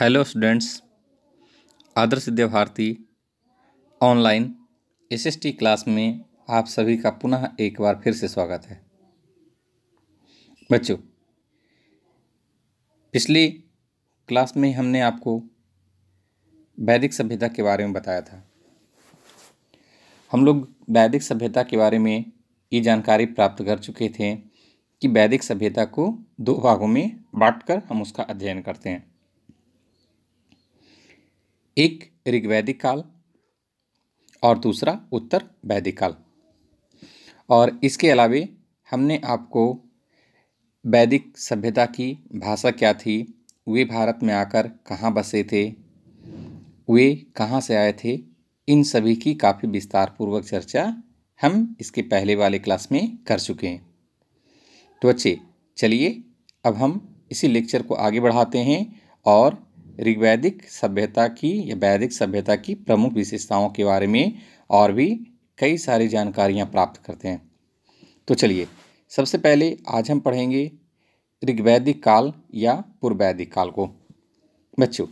hello students Adarsh Vidya Bharati online SST class में आप सभी का पुनः एक बार फिर से स्वागत है बच्चों पिछली क्लास में हमने आपको वैदिक सभ्यता के बारे में बताया था हम लोग वैदिक सभ्यता के बारे में ये जानकारी प्राप्त कर चुके थे कि वैदिक सभ्यता को दो भागों में बांटकर हम उसका अध्ययन करते हैं एक ऋग्वैदिक काल और दूसरा उत्तर वैदिक काल और इसके अलावे हमने आपको वैदिक सभ्यता की भाषा क्या थी वे भारत में आकर कहाँ बसे थे वे कहाँ से आए थे इन सभी की काफ़ी विस्तारपूर्वक चर्चा हम इसके पहले वाले क्लास में कर चुके हैं तो अच्छे चलिए अब हम इसी लेक्चर को आगे बढ़ाते हैं और ऋग्वैदिक सभ्यता की या वैदिक सभ्यता की प्रमुख विशेषताओं के बारे में और भी कई सारी जानकारियाँ प्राप्त करते हैं तो चलिए सबसे पहले आज हम पढ़ेंगे ऋग्वैदिक काल या पूर्वैदिक काल को बच्चों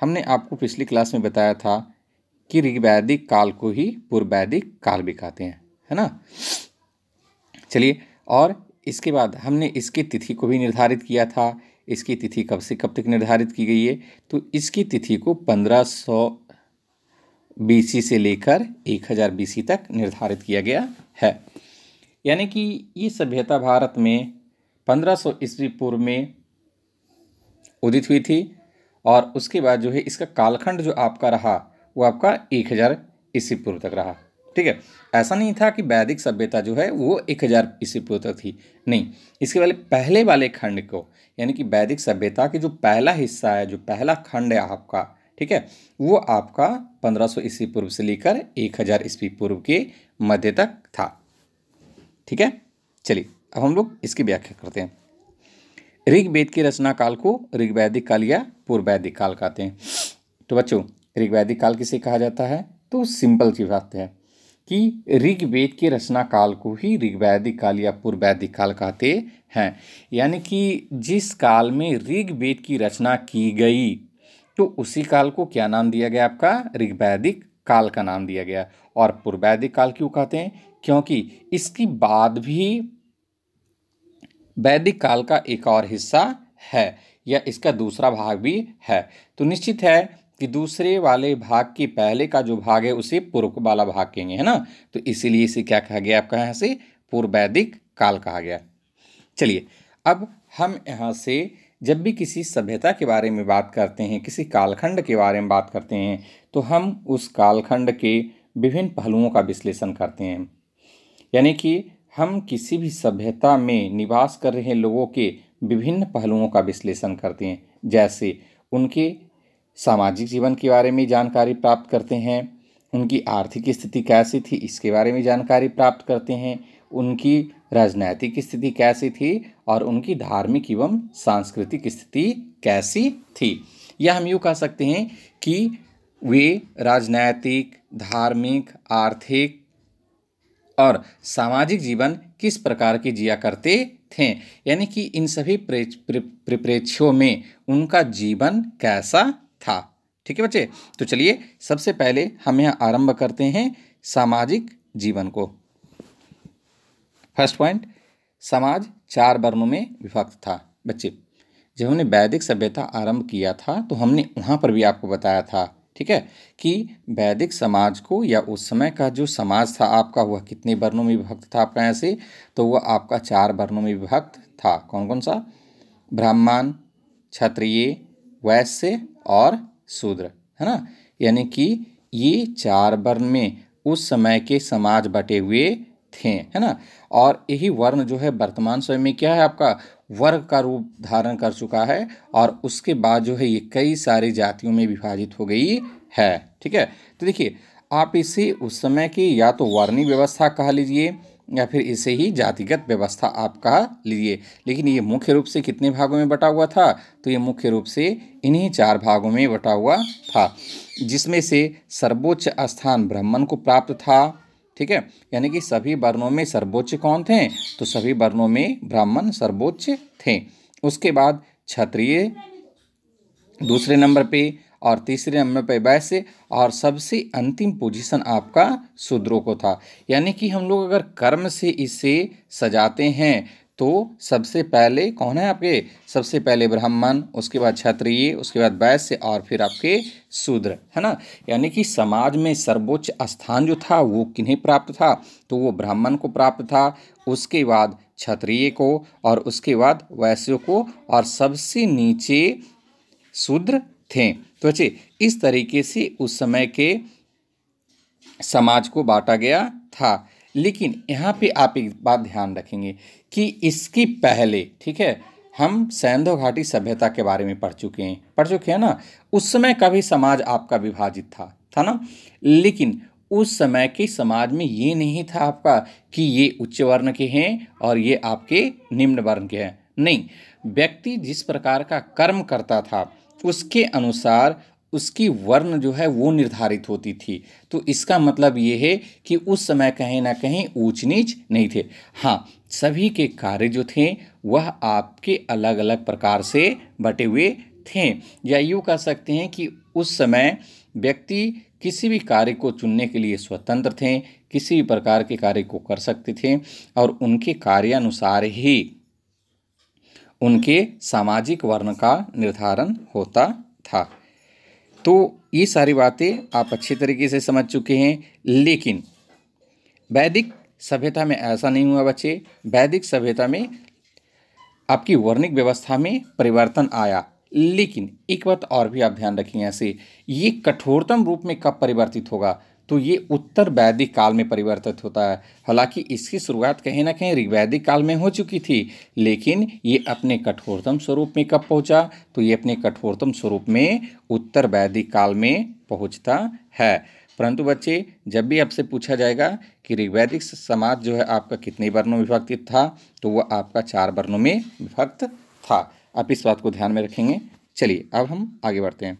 हमने आपको पिछली क्लास में बताया था कि ऋग्वैदिक काल को ही पूर्वैदिक काल भी कहते हैं है ना चलिए और इसके बाद हमने इसकी तिथि को भी निर्धारित किया था इसकी तिथि कब से कब तक निर्धारित की गई है तो इसकी तिथि को पंद्रह सौ बीसी से लेकर एक हज़ार बीसी तक निर्धारित किया गया है यानी कि ये सभ्यता भारत में पंद्रह सौ ईस्वी पूर्व में उदित हुई थी और उसके बाद जो है इसका कालखंड जो आपका रहा वो आपका एक हज़ार ईस्वी पूर्व तक रहा ठीक है ऐसा नहीं था कि वैदिक सभ्यता जो है वो एक हज़ार ईस्वी पूर्व तक थी नहीं इसके पहले पहले वाले खंड को यानी कि वैदिक सभ्यता के जो पहला हिस्सा है जो पहला खंड है आपका ठीक है वो आपका 1500 सौ ईस्वी पूर्व से लेकर 1000 हज़ार ईस्वी पूर्व के मध्य तक था ठीक है चलिए अब हम लोग इसकी व्याख्या करते हैं ऋग्वेद की रचना काल को ऋग्वैदिक काल या पूर्व वैदिक काल कहते हैं तो बच्चों ऋग्वैदिक काल किसे कहा जाता है तो सिंपल की बात है कि ऋग्वेद के रचना काल को ही ऋग्वैदिक काल या पूर्वैदिक काल कहते हैं यानी कि जिस काल में ऋग्वेद की रचना की गई तो उसी काल को क्या नाम दिया गया आपका ऋग्वैदिक काल का नाम दिया गया और पूर्वैदिक काल क्यों कहते हैं क्योंकि इसकी बाद भी वैदिक काल का एक और हिस्सा है या इसका दूसरा भाग भी है तो निश्चित है कि दूसरे वाले भाग की पहले का जो भाग है उसे पूर्व वाला भाग कहेंगे है ना तो इसीलिए इसे क्या कहा गया आपका यहाँ से पूर्व वैदिक काल कहा गया चलिए अब हम यहाँ से जब भी किसी सभ्यता के बारे में बात करते हैं किसी कालखंड के बारे में बात करते हैं तो हम उस कालखंड के विभिन्न पहलुओं का विश्लेषण करते हैं यानी कि हम किसी भी सभ्यता में निवास कर रहे लोगों के विभिन्न पहलुओं का विश्लेषण करते हैं जैसे उनके सामाजिक जीवन के बारे में जानकारी प्राप्त करते हैं उनकी आर्थिक स्थिति कैसी थी इसके बारे में जानकारी प्राप्त करते हैं उनकी राजनैतिक स्थिति कैसी थी और उनकी धार्मिक एवं सांस्कृतिक स्थिति कैसी थी यह हम यूँ कह सकते हैं कि वे राजनैतिक धार्मिक आर्थिक और सामाजिक जीवन किस प्रकार के जिया करते थे यानी कि इन सभी परिप्रेक्ष्यों में उनका जीवन कैसा था ठीक है बच्चे तो चलिए सबसे पहले हम यहाँ आरंभ करते हैं सामाजिक जीवन को फर्स्ट पॉइंट समाज चार वर्णों में विभक्त था बच्चे जब हमने वैदिक सभ्यता आरंभ किया था तो हमने वहाँ पर भी आपको बताया था ठीक है कि वैदिक समाज को या उस समय का जो समाज था आपका वह कितने वर्णों में विभक्त था आपका यहाँ से तो वह आपका चार वर्णों में विभक्त था कौन कौन सा ब्राह्मण क्षत्रिय वैश्य और शूद्र है ना यानी कि ये चार वर्ण में उस समय के समाज बटे हुए थे है ना और यही वर्ण जो है वर्तमान समय में क्या है आपका वर्ग का रूप धारण कर चुका है और उसके बाद जो है ये कई सारी जातियों में विभाजित हो गई है ठीक है तो देखिए आप इसे उस समय की या तो वर्णी व्यवस्था कह लीजिए या फिर इसे ही जातिगत व्यवस्था आप कह लीजिए लेकिन ये मुख्य रूप से कितने भागों में बटा हुआ था तो ये मुख्य रूप से इन्हीं चार भागों में बटा हुआ था जिसमें से सर्वोच्च स्थान ब्राह्मण को प्राप्त था ठीक है यानी कि सभी वर्णों में सर्वोच्च कौन थे तो सभी वर्णों में ब्राह्मण सर्वोच्च थे उसके बाद क्षत्रिय दूसरे नंबर पर और तीसरे नंबर पर वैश्य और सबसे अंतिम पोजीशन आपका शूद्रों को था यानी कि हम लोग अगर कर्म से इसे सजाते हैं तो सबसे पहले कौन है आपके सबसे पहले ब्राह्मण उसके बाद क्षत्रिय उसके बाद वैश्य और फिर आपके शूद्र है ना यानी कि समाज में सर्वोच्च स्थान जो था वो किन्हें प्राप्त था तो वो ब्राह्मण को प्राप्त था उसके बाद क्षत्रिय को और उसके बाद वैश्यों को और सबसे नीचे शूद्र थे तो अच्छे इस तरीके से उस समय के समाज को बांटा गया था लेकिन यहाँ पे आप एक बात ध्यान रखेंगे कि इसकी पहले ठीक है हम सैंधो घाटी सभ्यता के बारे में पढ़ चुके हैं पढ़ चुके हैं ना उस समय का भी समाज आपका विभाजित था था ना लेकिन उस समय के समाज में ये नहीं था आपका कि ये उच्च वर्ण के हैं और ये आपके निम्न वर्ण के हैं नहीं व्यक्ति जिस प्रकार का कर्म करता था उसके अनुसार उसकी वर्ण जो है वो निर्धारित होती थी तो इसका मतलब ये है कि उस समय कहीं ना कहीं ऊंच नीच नहीं थे हाँ सभी के कार्य जो थे वह आपके अलग अलग प्रकार से बटे हुए थे या यूँ कह सकते हैं कि उस समय व्यक्ति किसी भी कार्य को चुनने के लिए स्वतंत्र थे किसी भी प्रकार के कार्य को कर सकते थे और उनके कार्यानुसार ही उनके सामाजिक वर्ण का निर्धारण होता था तो ये सारी बातें आप अच्छी तरीके से समझ चुके हैं लेकिन वैदिक सभ्यता में ऐसा नहीं हुआ बच्चे वैदिक सभ्यता में आपकी वर्णिक व्यवस्था में परिवर्तन आया लेकिन एक बात और भी आप ध्यान रखिए ऐसे ये कठोरतम रूप में कब परिवर्तित होगा तो ये उत्तर वैदिक काल में परिवर्तित होता है हालांकि इसकी शुरुआत कहीं ना कहीं ऋग्वैदिक काल में हो चुकी थी लेकिन ये अपने कठोरतम स्वरूप में कब पहुंचा तो ये अपने कठोरतम स्वरूप में उत्तर वैदिक काल में पहुंचता है परंतु बच्चे जब भी आपसे पूछा जाएगा कि ऋग्वैदिक समाज जो है आपका कितने वर्णों विभक्त था तो वह आपका चार वर्णों में विभक्त था आप इस बात को ध्यान में रखेंगे चलिए अब हम आगे बढ़ते हैं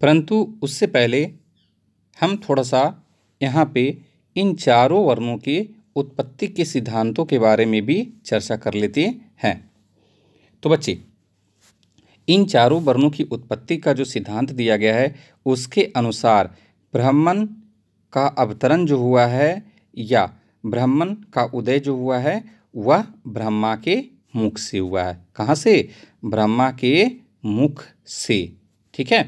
परंतु उससे पहले हम थोड़ा सा यहाँ पे इन चारों वर्णों के उत्पत्ति के सिद्धांतों के बारे में भी चर्चा कर लेते हैं तो बच्चे इन चारों वर्णों की उत्पत्ति का जो सिद्धांत दिया गया है उसके अनुसार ब्राह्मण का अवतरण जो हुआ है या ब्राह्मण का उदय जो हुआ है वह ब्रह्मा के मुख से हुआ है कहाँ से ब्रह्मा के मुख से ठीक है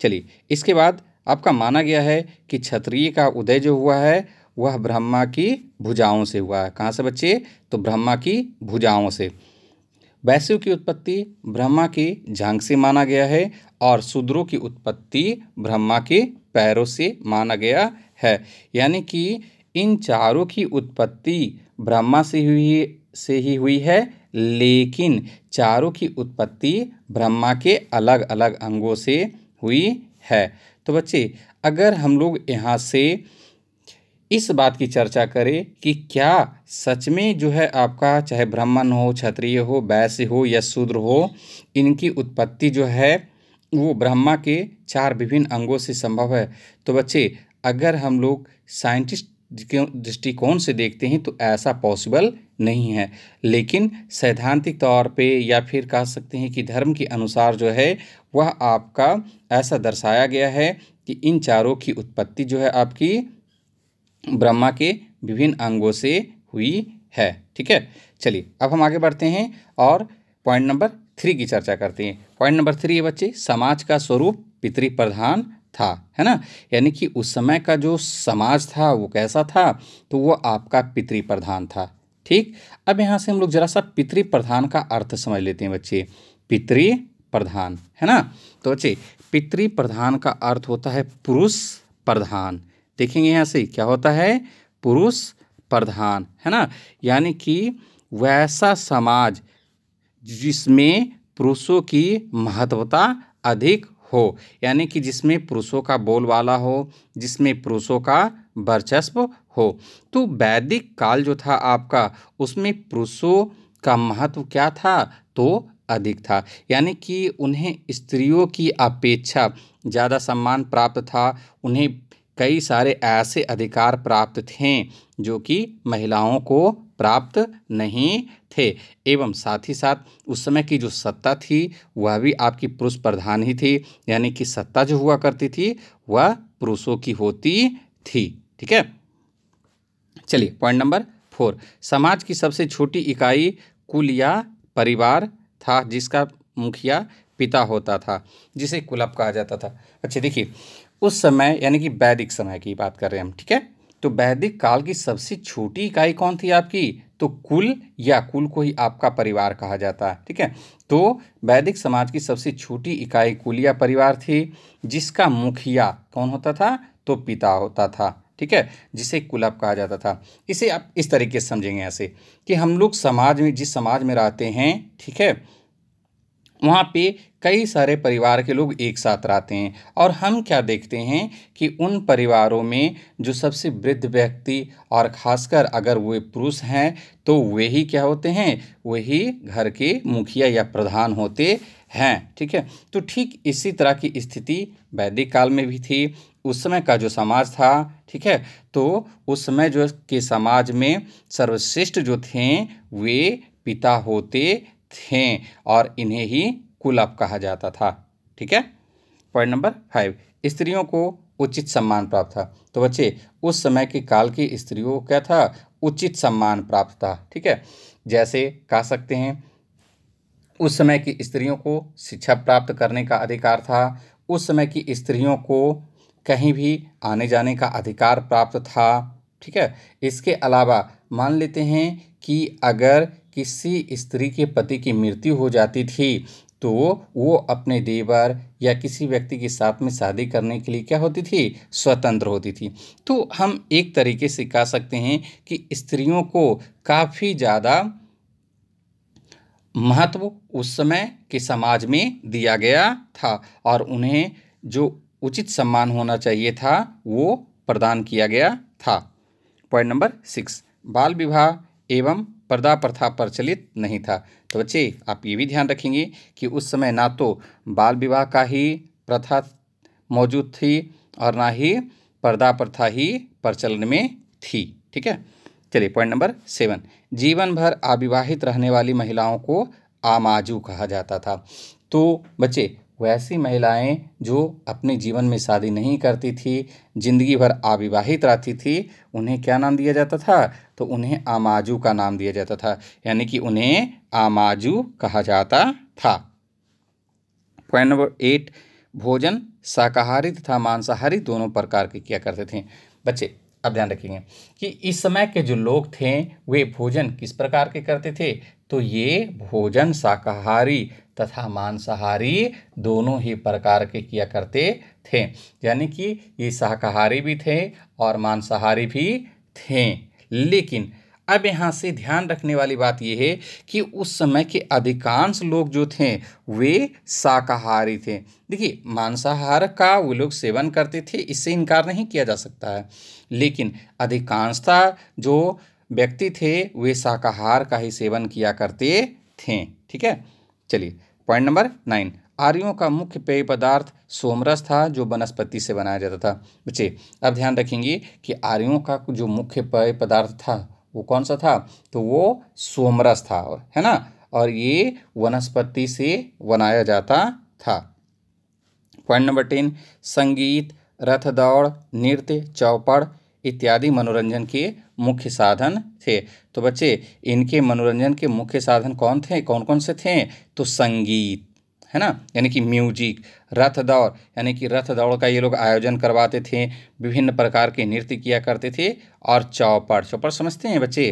चलिए इसके बाद आपका माना गया है कि क्षत्रिय का उदय जो हुआ है वह ब्रह्मा की भुजाओं से हुआ है कहाँ से बच्चे तो ब्रह्मा की भुजाओं से वैश्यों की उत्पत्ति ब्रह्मा की झांग से माना गया है और शूद्रों की उत्पत्ति ब्रह्मा के पैरों से माना गया है यानी कि इन चारों की उत्पत्ति ब्रह्मा से हुई से ही हुई है लेकिन चारों की उत्पत्ति ब्रह्मा के अलग अलग अंगों से हुई है तो बच्चे अगर हम लोग यहाँ से इस बात की चर्चा करें कि क्या सच में जो है आपका चाहे ब्राह्मण हो क्षत्रिय हो वैश्य हो या शूद्र हो इनकी उत्पत्ति जो है वो ब्रह्मा के चार विभिन्न अंगों से संभव है तो बच्चे अगर हम लोग साइंटिस्ट दृष्टिकोण से देखते हैं तो ऐसा पॉसिबल नहीं है लेकिन सैद्धांतिक तौर पे या फिर कह सकते हैं कि धर्म के अनुसार जो है वह आपका ऐसा दर्शाया गया है कि इन चारों की उत्पत्ति जो है आपकी ब्रह्मा के विभिन्न अंगों से हुई है ठीक है चलिए अब हम आगे बढ़ते हैं और पॉइंट नंबर थ्री की चर्चा करते हैं पॉइंट नंबर थ्री ये बच्चे समाज का स्वरूप पितृप्रधान था है ना यानी कि उस समय का जो समाज था वो कैसा था तो वो आपका पितृप्रधान था ठीक अब यहाँ से हम लोग जरा सा पितृ प्रधान का अर्थ समझ लेते हैं बच्चे पितृ प्रधान है ना तो बच्चे पितृ प्रधान का अर्थ होता है पुरुष प्रधान देखेंगे यहाँ से क्या होता है पुरुष प्रधान है ना यानी कि वैसा समाज जिसमें पुरुषों की महत्वता अधिक हो यानी कि जिसमें पुरुषों का बोलवाला हो जिसमें पुरुषों का वर्चस्व हो तो वैदिक काल जो था आपका उसमें पुरुषों का महत्व क्या था तो अधिक था यानी कि उन्हें स्त्रियों की अपेक्षा ज़्यादा सम्मान प्राप्त था उन्हें कई सारे ऐसे अधिकार प्राप्त थे जो कि महिलाओं को प्राप्त नहीं थे एवं साथ ही साथ उस समय की जो सत्ता थी वह भी आपकी पुरुष प्रधान ही थी यानी कि सत्ता जो हुआ करती थी वह पुरुषों की होती थी ठीक है चलिए पॉइंट नंबर फोर समाज की सबसे छोटी इकाई कुल या परिवार था जिसका मुखिया पिता होता था जिसे कुलप कहा जाता था अच्छा देखिए उस समय यानी कि वैदिक समय की बात कर रहे हैं हम ठीक है तो वैदिक काल की सबसे छोटी इकाई कौन थी आपकी तो कुल या कुल को ही आपका परिवार कहा जाता है ठीक है तो वैदिक समाज की सबसे छोटी इकाई कुल या परिवार थी जिसका मुखिया कौन होता था तो पिता होता था ठीक है जिसे कुलप कहा जाता था इसे आप इस तरीके से समझेंगे ऐसे कि हम लोग समाज में जिस समाज में रहते हैं ठीक है वहाँ पे कई सारे परिवार के लोग एक साथ रहते हैं और हम क्या देखते हैं कि उन परिवारों में जो सबसे वृद्ध व्यक्ति और ख़ासकर अगर वे पुरुष हैं तो वे ही क्या होते हैं वही घर के मुखिया या प्रधान होते हैं ठीक है तो ठीक इसी तरह की स्थिति वैदिक काल में भी थी उस समय का जो समाज था ठीक है तो उस समय जो के समाज में सर्वश्रेष्ठ जो थे वे पिता होते थे और इन्हें ही कुलप कहा जाता था ठीक है पॉइंट नंबर फाइव स्त्रियों को उचित सम्मान प्राप्त था तो बच्चे उस समय के काल की स्त्रियों क्या था उचित सम्मान प्राप्त था ठीक है जैसे कह सकते हैं उस समय की स्त्रियों को शिक्षा प्राप्त करने का अधिकार था उस समय की स्त्रियों को कहीं भी आने जाने का अधिकार प्राप्त था ठीक है इसके अलावा मान लेते हैं कि अगर किसी स्त्री के पति की मृत्यु हो जाती थी तो वो अपने देवर या किसी व्यक्ति के साथ में शादी करने के लिए क्या होती थी स्वतंत्र होती थी तो हम एक तरीके से कह सकते हैं कि स्त्रियों को काफ़ी ज़्यादा महत्व उस समय के समाज में दिया गया था और उन्हें जो उचित सम्मान होना चाहिए था वो प्रदान किया गया था पॉइंट नंबर सिक्स बाल विवाह एवं पर्दा प्रथा प्रचलित नहीं था तो बच्चे आप ये भी ध्यान रखेंगे कि उस समय ना तो बाल विवाह का ही प्रथा मौजूद थी और ना ही पर्दा प्रथा ही प्रचलन में थी ठीक है चलिए पॉइंट नंबर सेवन जीवन भर अविवाहित रहने वाली महिलाओं को आमाजू कहा जाता था तो बच्चे वैसी महिलाएं जो अपने जीवन में शादी नहीं करती थी जिंदगी भर अविवाहित रहती थी उन्हें क्या नाम दिया जाता था तो उन्हें आमाजू का नाम दिया जाता था यानी कि उन्हें आमाजू कहा जाता था पॉइंट नंबर एट भोजन शाकाहारी तथा मांसाहारी दोनों प्रकार के किया करते थे बच्चे अब ध्यान रखेंगे कि इस समय के जो लोग थे वे भोजन किस प्रकार के करते थे तो ये भोजन शाकाहारी तथा मांसाहारी दोनों ही प्रकार के किया करते थे यानी कि ये शाकाहारी भी थे और मांसाहारी भी थे लेकिन अब यहाँ से ध्यान रखने वाली बात यह है कि उस समय के अधिकांश लोग जो थे वे शाकाहारी थे देखिए मांसाहार का वो लोग सेवन करते थे इससे इनकार नहीं किया जा सकता है लेकिन अधिकांशता जो व्यक्ति थे वे शाकाहार का ही सेवन किया करते थे ठीक है चलिए पॉइंट नंबर नाइन आर्यों का मुख्य पेय पदार्थ सोमरस था जो वनस्पति से बनाया जाता था बच्चे अब ध्यान रखेंगे कि आर्यों का जो मुख्य पेय पदार्थ था वो कौन सा था तो वो सोमरस था और है ना और ये वनस्पति से बनाया जाता था पॉइंट नंबर टेन संगीत रथ दौड़ नृत्य चौपड़ इत्यादि मनोरंजन के मुख्य साधन थे तो बच्चे इनके मनोरंजन के मुख्य साधन कौन थे कौन कौन से थे तो संगीत है ना यानी कि म्यूजिक रथ दौड़ यानी कि रथ दौड़ का ये लोग आयोजन करवाते थे विभिन्न प्रकार के नृत्य किया करते थे और चौपड़ चौपड़ समझते हैं बच्चे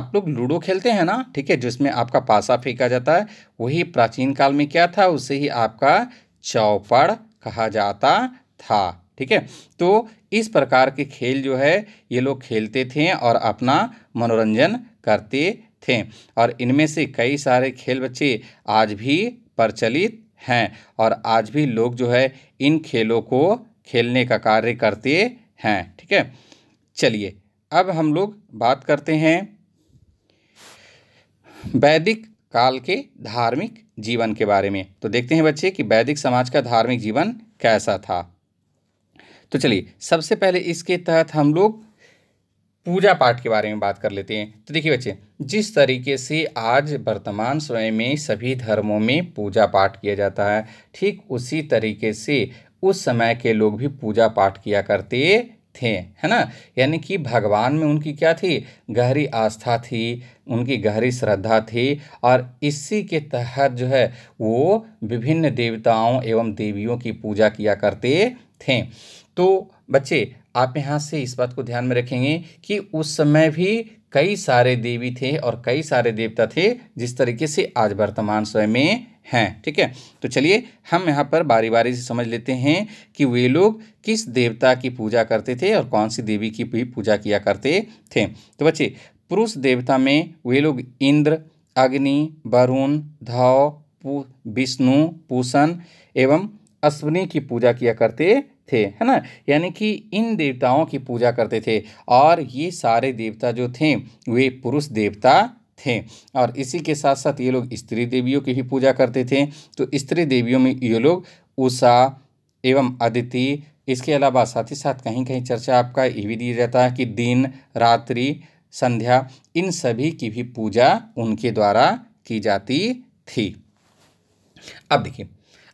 आप लोग लूडो खेलते हैं ना ठीक है जिसमें आपका पासा फेंका जाता है वही प्राचीन काल में क्या था उसे ही आपका चौपड़ कहा जाता था ठीक है तो इस प्रकार के खेल जो है ये लोग खेलते थे और अपना मनोरंजन करते थे और इनमें से कई सारे खेल बच्चे आज भी प्रचलित हैं और आज भी लोग जो है इन खेलों को खेलने का कार्य करते हैं ठीक है चलिए अब हम लोग बात करते हैं वैदिक काल के धार्मिक जीवन के बारे में तो देखते हैं बच्चे कि वैदिक समाज का धार्मिक जीवन कैसा था तो चलिए सबसे पहले इसके तहत हम लोग पूजा पाठ के बारे में बात कर लेते हैं तो देखिए बच्चे जिस तरीके से आज वर्तमान समय में सभी धर्मों में पूजा पाठ किया जाता है ठीक उसी तरीके से उस समय के लोग भी पूजा पाठ किया करते थे है ना यानी कि भगवान में उनकी क्या थी गहरी आस्था थी उनकी गहरी श्रद्धा थी और इसी के तहत जो है वो विभिन्न देवताओं एवं देवियों की पूजा किया करते थे तो बच्चे आप यहाँ से इस बात को ध्यान में रखेंगे कि उस समय भी कई सारे देवी थे और कई सारे देवता थे जिस तरीके से आज वर्तमान समय में हैं ठीक है तो चलिए हम यहाँ पर बारी बारी से समझ लेते हैं कि वे लोग किस देवता की पूजा करते थे और कौन सी देवी की भी पूजा किया करते थे तो बच्चे पुरुष देवता में वे लोग इंद्र अग्नि वरुण धौ विष्णु पूषण एवं अश्विनी की पूजा किया करते थे है ना यानी कि इन देवताओं की पूजा करते थे और ये सारे देवता जो थे वे पुरुष देवता थे और इसी के साथ साथ ये लोग स्त्री देवियों की भी पूजा करते थे तो स्त्री देवियों में ये लोग उषा एवं अदिति इसके अलावा साथ ही साथ कहीं कहीं चर्चा आपका ये भी दिया जाता है कि दिन रात्रि संध्या इन सभी की भी पूजा उनके द्वारा की जाती थी अब देखिए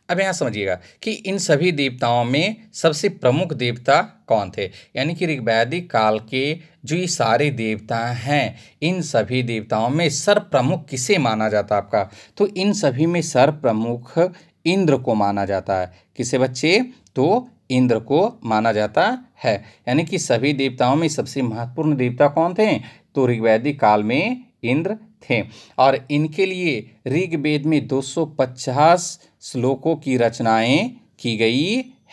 अब यहाँ समझिएगा कि इन सभी देवताओं में सबसे प्रमुख देवता कौन थे यानी कि ऋग्वैदिक काल के जो ये सारे देवता हैं इन सभी देवताओं में सर्वप्रमुख किसे माना जाता है आपका तो इन सभी में सर्वप्रमुख इंद्र को माना जाता है किसे बच्चे तो इंद्र को माना जाता है यानी कि सभी देवताओं में सबसे महत्वपूर्ण देवता कौन थे तो ऋग्वैदिक काल में इंद्र थे और इनके लिए ऋग्वेद में 250 श्लोकों की रचनाएं की गई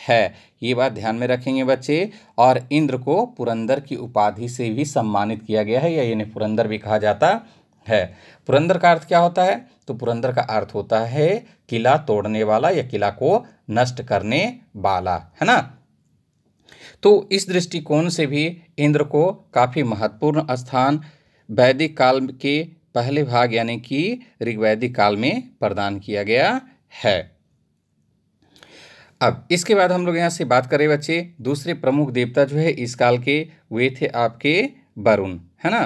है ये बात ध्यान में रखेंगे बच्चे और इंद्र को पुरंदर की उपाधि से भी सम्मानित किया गया है या इन्हें पुरंदर भी कहा जाता है पुरंदर का अर्थ क्या होता है तो पुरंदर का अर्थ होता है किला तोड़ने वाला या किला को नष्ट करने वाला है ना तो इस दृष्टिकोण से भी इंद्र को काफ़ी महत्वपूर्ण स्थान वैदिक काल के पहले भाग यानी कि ऋग्वैदिक काल में प्रदान किया गया है अब इसके बाद हम लोग यहाँ से बात करें बच्चे दूसरे प्रमुख देवता जो है इस काल के वे थे आपके वरुण है ना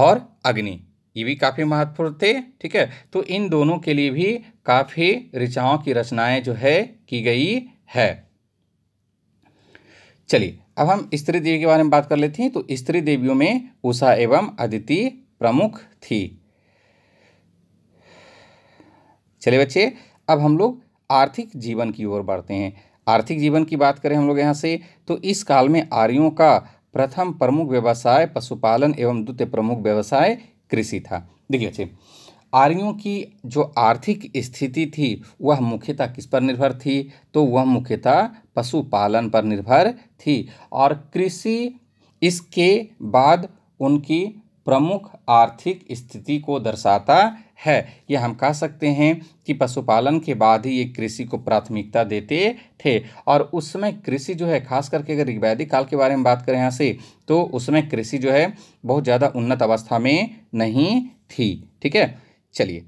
और अग्नि ये भी काफ़ी महत्वपूर्ण थे ठीक है तो इन दोनों के लिए भी काफ़ी ऋचाओं की रचनाएं जो है की गई है चलिए अब हम स्त्री देवी के बारे में बात कर लेते हैं तो स्त्री देवियों में उषा एवं अदिति प्रमुख थी चले बच्चे अब हम लोग आर्थिक जीवन की ओर बढ़ते हैं आर्थिक जीवन की बात करें हम लोग यहाँ से तो इस काल में आर्यों का प्रथम प्रमुख व्यवसाय पशुपालन एवं द्वितीय प्रमुख व्यवसाय कृषि था देखिए बच्चे आर्यों की जो आर्थिक स्थिति थी वह मुख्यतः किस पर निर्भर थी तो वह मुख्यतः पशुपालन पर निर्भर थी और कृषि इसके बाद उनकी प्रमुख आर्थिक स्थिति को दर्शाता है ये हम कह सकते हैं कि पशुपालन के बाद ही ये कृषि को प्राथमिकता देते थे और उस समय कृषि जो है खास करके अगर ऋग्वैदिक काल के बारे में बात करें यहाँ से तो उसमें कृषि जो है बहुत ज़्यादा उन्नत अवस्था में नहीं थी ठीक है चलिए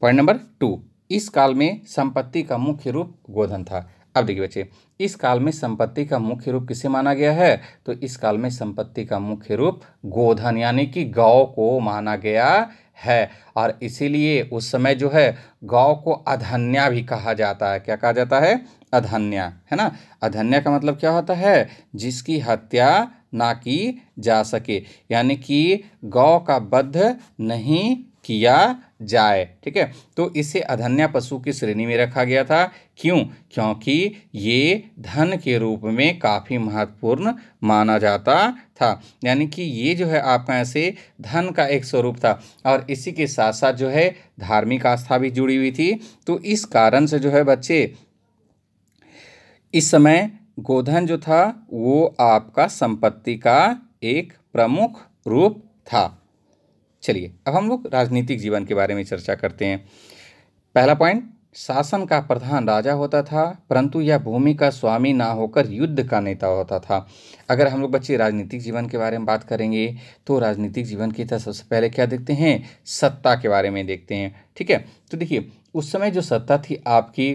पॉइंट नंबर टू इस काल में संपत्ति का मुख्य रूप गोधन था अब देखिए बच्चे इस काल में संपत्ति का मुख्य रूप किसे माना गया है तो इस काल में संपत्ति का मुख्य रूप गोधन यानी कि गौ को माना गया है और इसीलिए उस समय जो है गौ को अधन्या भी कहा जाता है क्या कहा जाता है अधन्या है ना अधन्या का मतलब क्या होता है जिसकी हत्या ना की जा सके यानी कि गौ का बद्ध नहीं किया जाए ठीक है तो इसे अधन्या पशु की श्रेणी में रखा गया था क्यों क्योंकि ये धन के रूप में काफ़ी महत्वपूर्ण माना जाता था यानी कि ये जो है आपका ऐसे धन का एक स्वरूप था और इसी के साथ साथ जो है धार्मिक आस्था भी जुड़ी हुई थी तो इस कारण से जो है बच्चे इस समय गोधन जो था वो आपका संपत्ति का एक प्रमुख रूप था चलिए अब हम लोग राजनीतिक जीवन के बारे में चर्चा करते हैं पहला पॉइंट शासन का प्रधान राजा होता था परंतु यह भूमि का स्वामी ना होकर युद्ध का नेता होता था अगर हम लोग बच्चे राजनीतिक जीवन के बारे में बात करेंगे तो राजनीतिक जीवन की तरह सबसे पहले क्या देखते हैं सत्ता के बारे में देखते हैं ठीक है तो देखिए उस समय जो सत्ता थी आपकी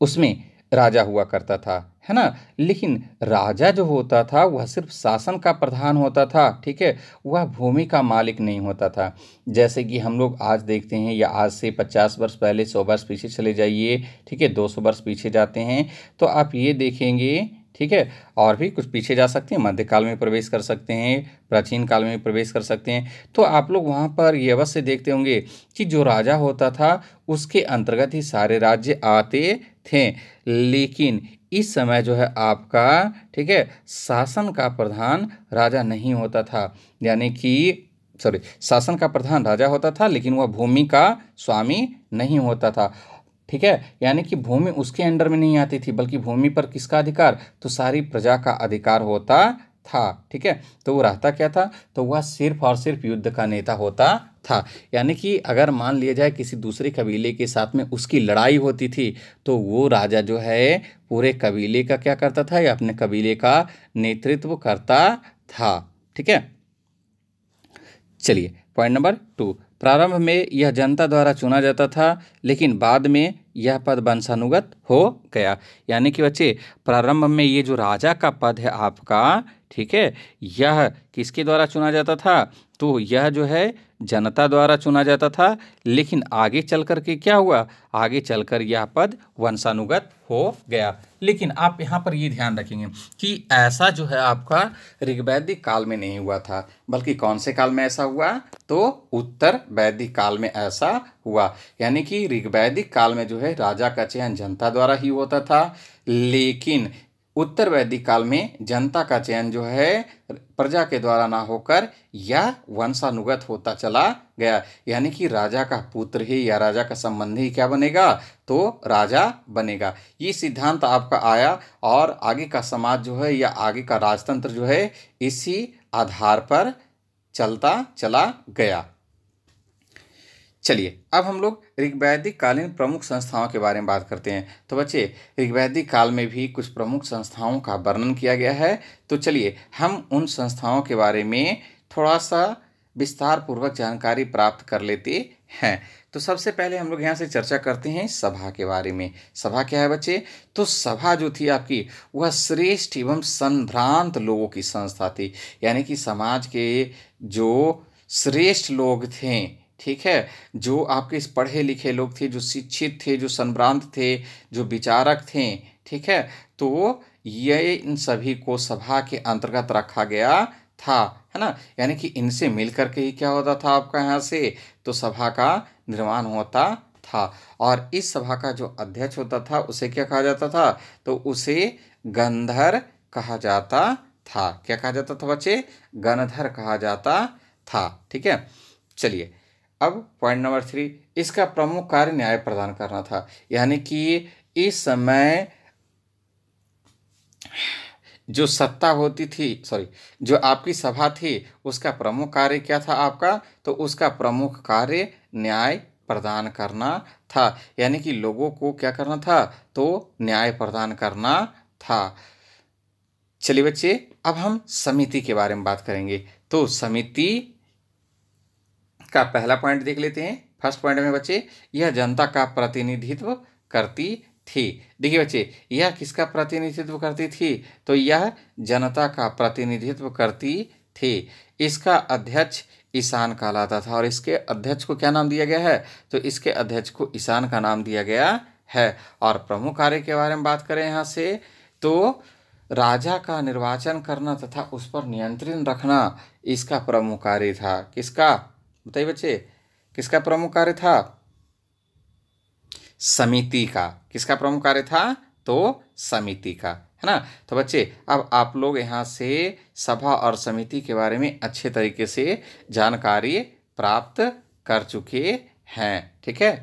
उसमें राजा हुआ करता था है ना लेकिन राजा जो होता था वह सिर्फ शासन का प्रधान होता था ठीक है वह भूमि का मालिक नहीं होता था जैसे कि हम लोग आज देखते हैं या आज से पचास वर्ष पहले सौ वर्ष पीछे चले जाइए ठीक है दो सौ वर्ष पीछे जाते हैं तो आप ये देखेंगे ठीक है और भी कुछ पीछे जा सकते हैं मध्यकाल में प्रवेश कर सकते हैं प्राचीन काल में प्रवेश कर सकते हैं तो आप लोग वहाँ पर ये अवश्य देखते होंगे कि जो राजा होता था उसके अंतर्गत ही सारे राज्य आते थे लेकिन इस समय जो है आपका ठीक है शासन का प्रधान राजा नहीं होता था यानी कि सॉरी शासन का प्रधान राजा होता था लेकिन वह भूमि का स्वामी नहीं होता था ठीक है यानी कि भूमि उसके अंडर में नहीं आती थी बल्कि भूमि पर किसका अधिकार तो सारी प्रजा का अधिकार होता था ठीक है तो वो रहता क्या था तो वह सिर्फ और सिर्फ युद्ध का नेता होता था यानी कि अगर मान लिया जाए किसी दूसरे कबीले के साथ में उसकी लड़ाई होती थी तो वो राजा जो है पूरे कबीले का क्या करता था या अपने कबीले का नेतृत्व करता था ठीक है चलिए पॉइंट नंबर टू प्रारंभ में यह जनता द्वारा चुना जाता था लेकिन बाद में यह पद वंशानुगत हो गया यानी कि बच्चे प्रारंभ में ये जो राजा का पद है आपका ठीक है यह किसके द्वारा चुना जाता था तो यह जो है जनता द्वारा चुना जाता था लेकिन आगे चल कर के क्या हुआ आगे चलकर यह पद वंशानुगत हो गया लेकिन आप यहाँ पर ये ध्यान रखेंगे कि ऐसा जो है आपका ऋग्वैदिक काल में नहीं हुआ था बल्कि कौन से काल में ऐसा हुआ तो उत्तर वैदिक काल में ऐसा हुआ यानी कि ऋग्वैदिक काल में जो है राजा का चयन जनता द्वारा ही होता था लेकिन उत्तर वैदिक काल में जनता का चयन जो है प्रजा के द्वारा ना होकर यह वंशानुगत होता चला गया यानी कि राजा का पुत्र ही या राजा का संबंध ही क्या बनेगा तो राजा बनेगा ये सिद्धांत आपका आया और आगे का समाज जो है या आगे का राजतंत्र जो है इसी आधार पर चलता चला गया चलिए अब हम लोग ऋग्वैदिक कालीन प्रमुख संस्थाओं के बारे में बात करते हैं तो बच्चे ऋग्वैदिक काल में भी कुछ प्रमुख संस्थाओं का वर्णन किया गया है तो चलिए हम उन संस्थाओं के बारे में थोड़ा सा विस्तार पूर्वक जानकारी प्राप्त कर लेते हैं तो सबसे पहले हम लोग यहाँ से चर्चा करते हैं सभा के बारे में सभा क्या है बच्चे तो सभा जो थी आपकी वह श्रेष्ठ एवं संभ्रांत लोगों की संस्था थी यानी कि समाज के जो श्रेष्ठ लोग थे ठीक है जो आपके इस पढ़े लिखे लोग थे जो शिक्षित थे जो संभ्रांत थे जो विचारक थे ठीक है तो ये इन सभी को सभा के अंतर्गत रखा गया था है ना यानी कि इनसे मिल के ही क्या होता था आपका यहाँ से तो सभा का निर्माण होता था और इस सभा का जो अध्यक्ष होता था उसे क्या कहा जाता था तो उसे गंधर कहा जाता था क्या कहा जाता था बच्चे गंधर कहा जाता था ठीक है चलिए अब पॉइंट नंबर थ्री इसका प्रमुख कार्य न्याय प्रदान करना था यानी कि इस समय जो सत्ता होती थी सॉरी जो आपकी सभा थी उसका प्रमुख कार्य क्या था आपका तो उसका प्रमुख कार्य न्याय प्रदान करना था यानी कि लोगों को क्या करना था तो न्याय प्रदान करना था चलिए बच्चे अब हम समिति के बारे में बात करेंगे तो समिति का पहला पॉइंट देख लेते हैं फर्स्ट पॉइंट में बच्चे यह जनता का प्रतिनिधित्व करती थी देखिए बच्चे यह किसका प्रतिनिधित्व करती थी तो यह जनता का प्रतिनिधित्व करती थी इसका अध्यक्ष ईशान कहलाता था और इसके अध्यक्ष को क्या नाम दिया गया है तो इसके अध्यक्ष को ईशान का नाम दिया गया है और प्रमुख कार्य के बारे में बात करें यहाँ से तो राजा का निर्वाचन करना तथा उस पर नियंत्रण रखना इसका प्रमुख कार्य था किसका बताइए बच्चे किसका प्रमुख कार्य था समिति का किसका प्रमुख कार्य था तो समिति का है ना तो बच्चे अब आप लोग यहाँ से सभा और समिति के बारे में अच्छे तरीके से जानकारी प्राप्त कर चुके हैं ठीक है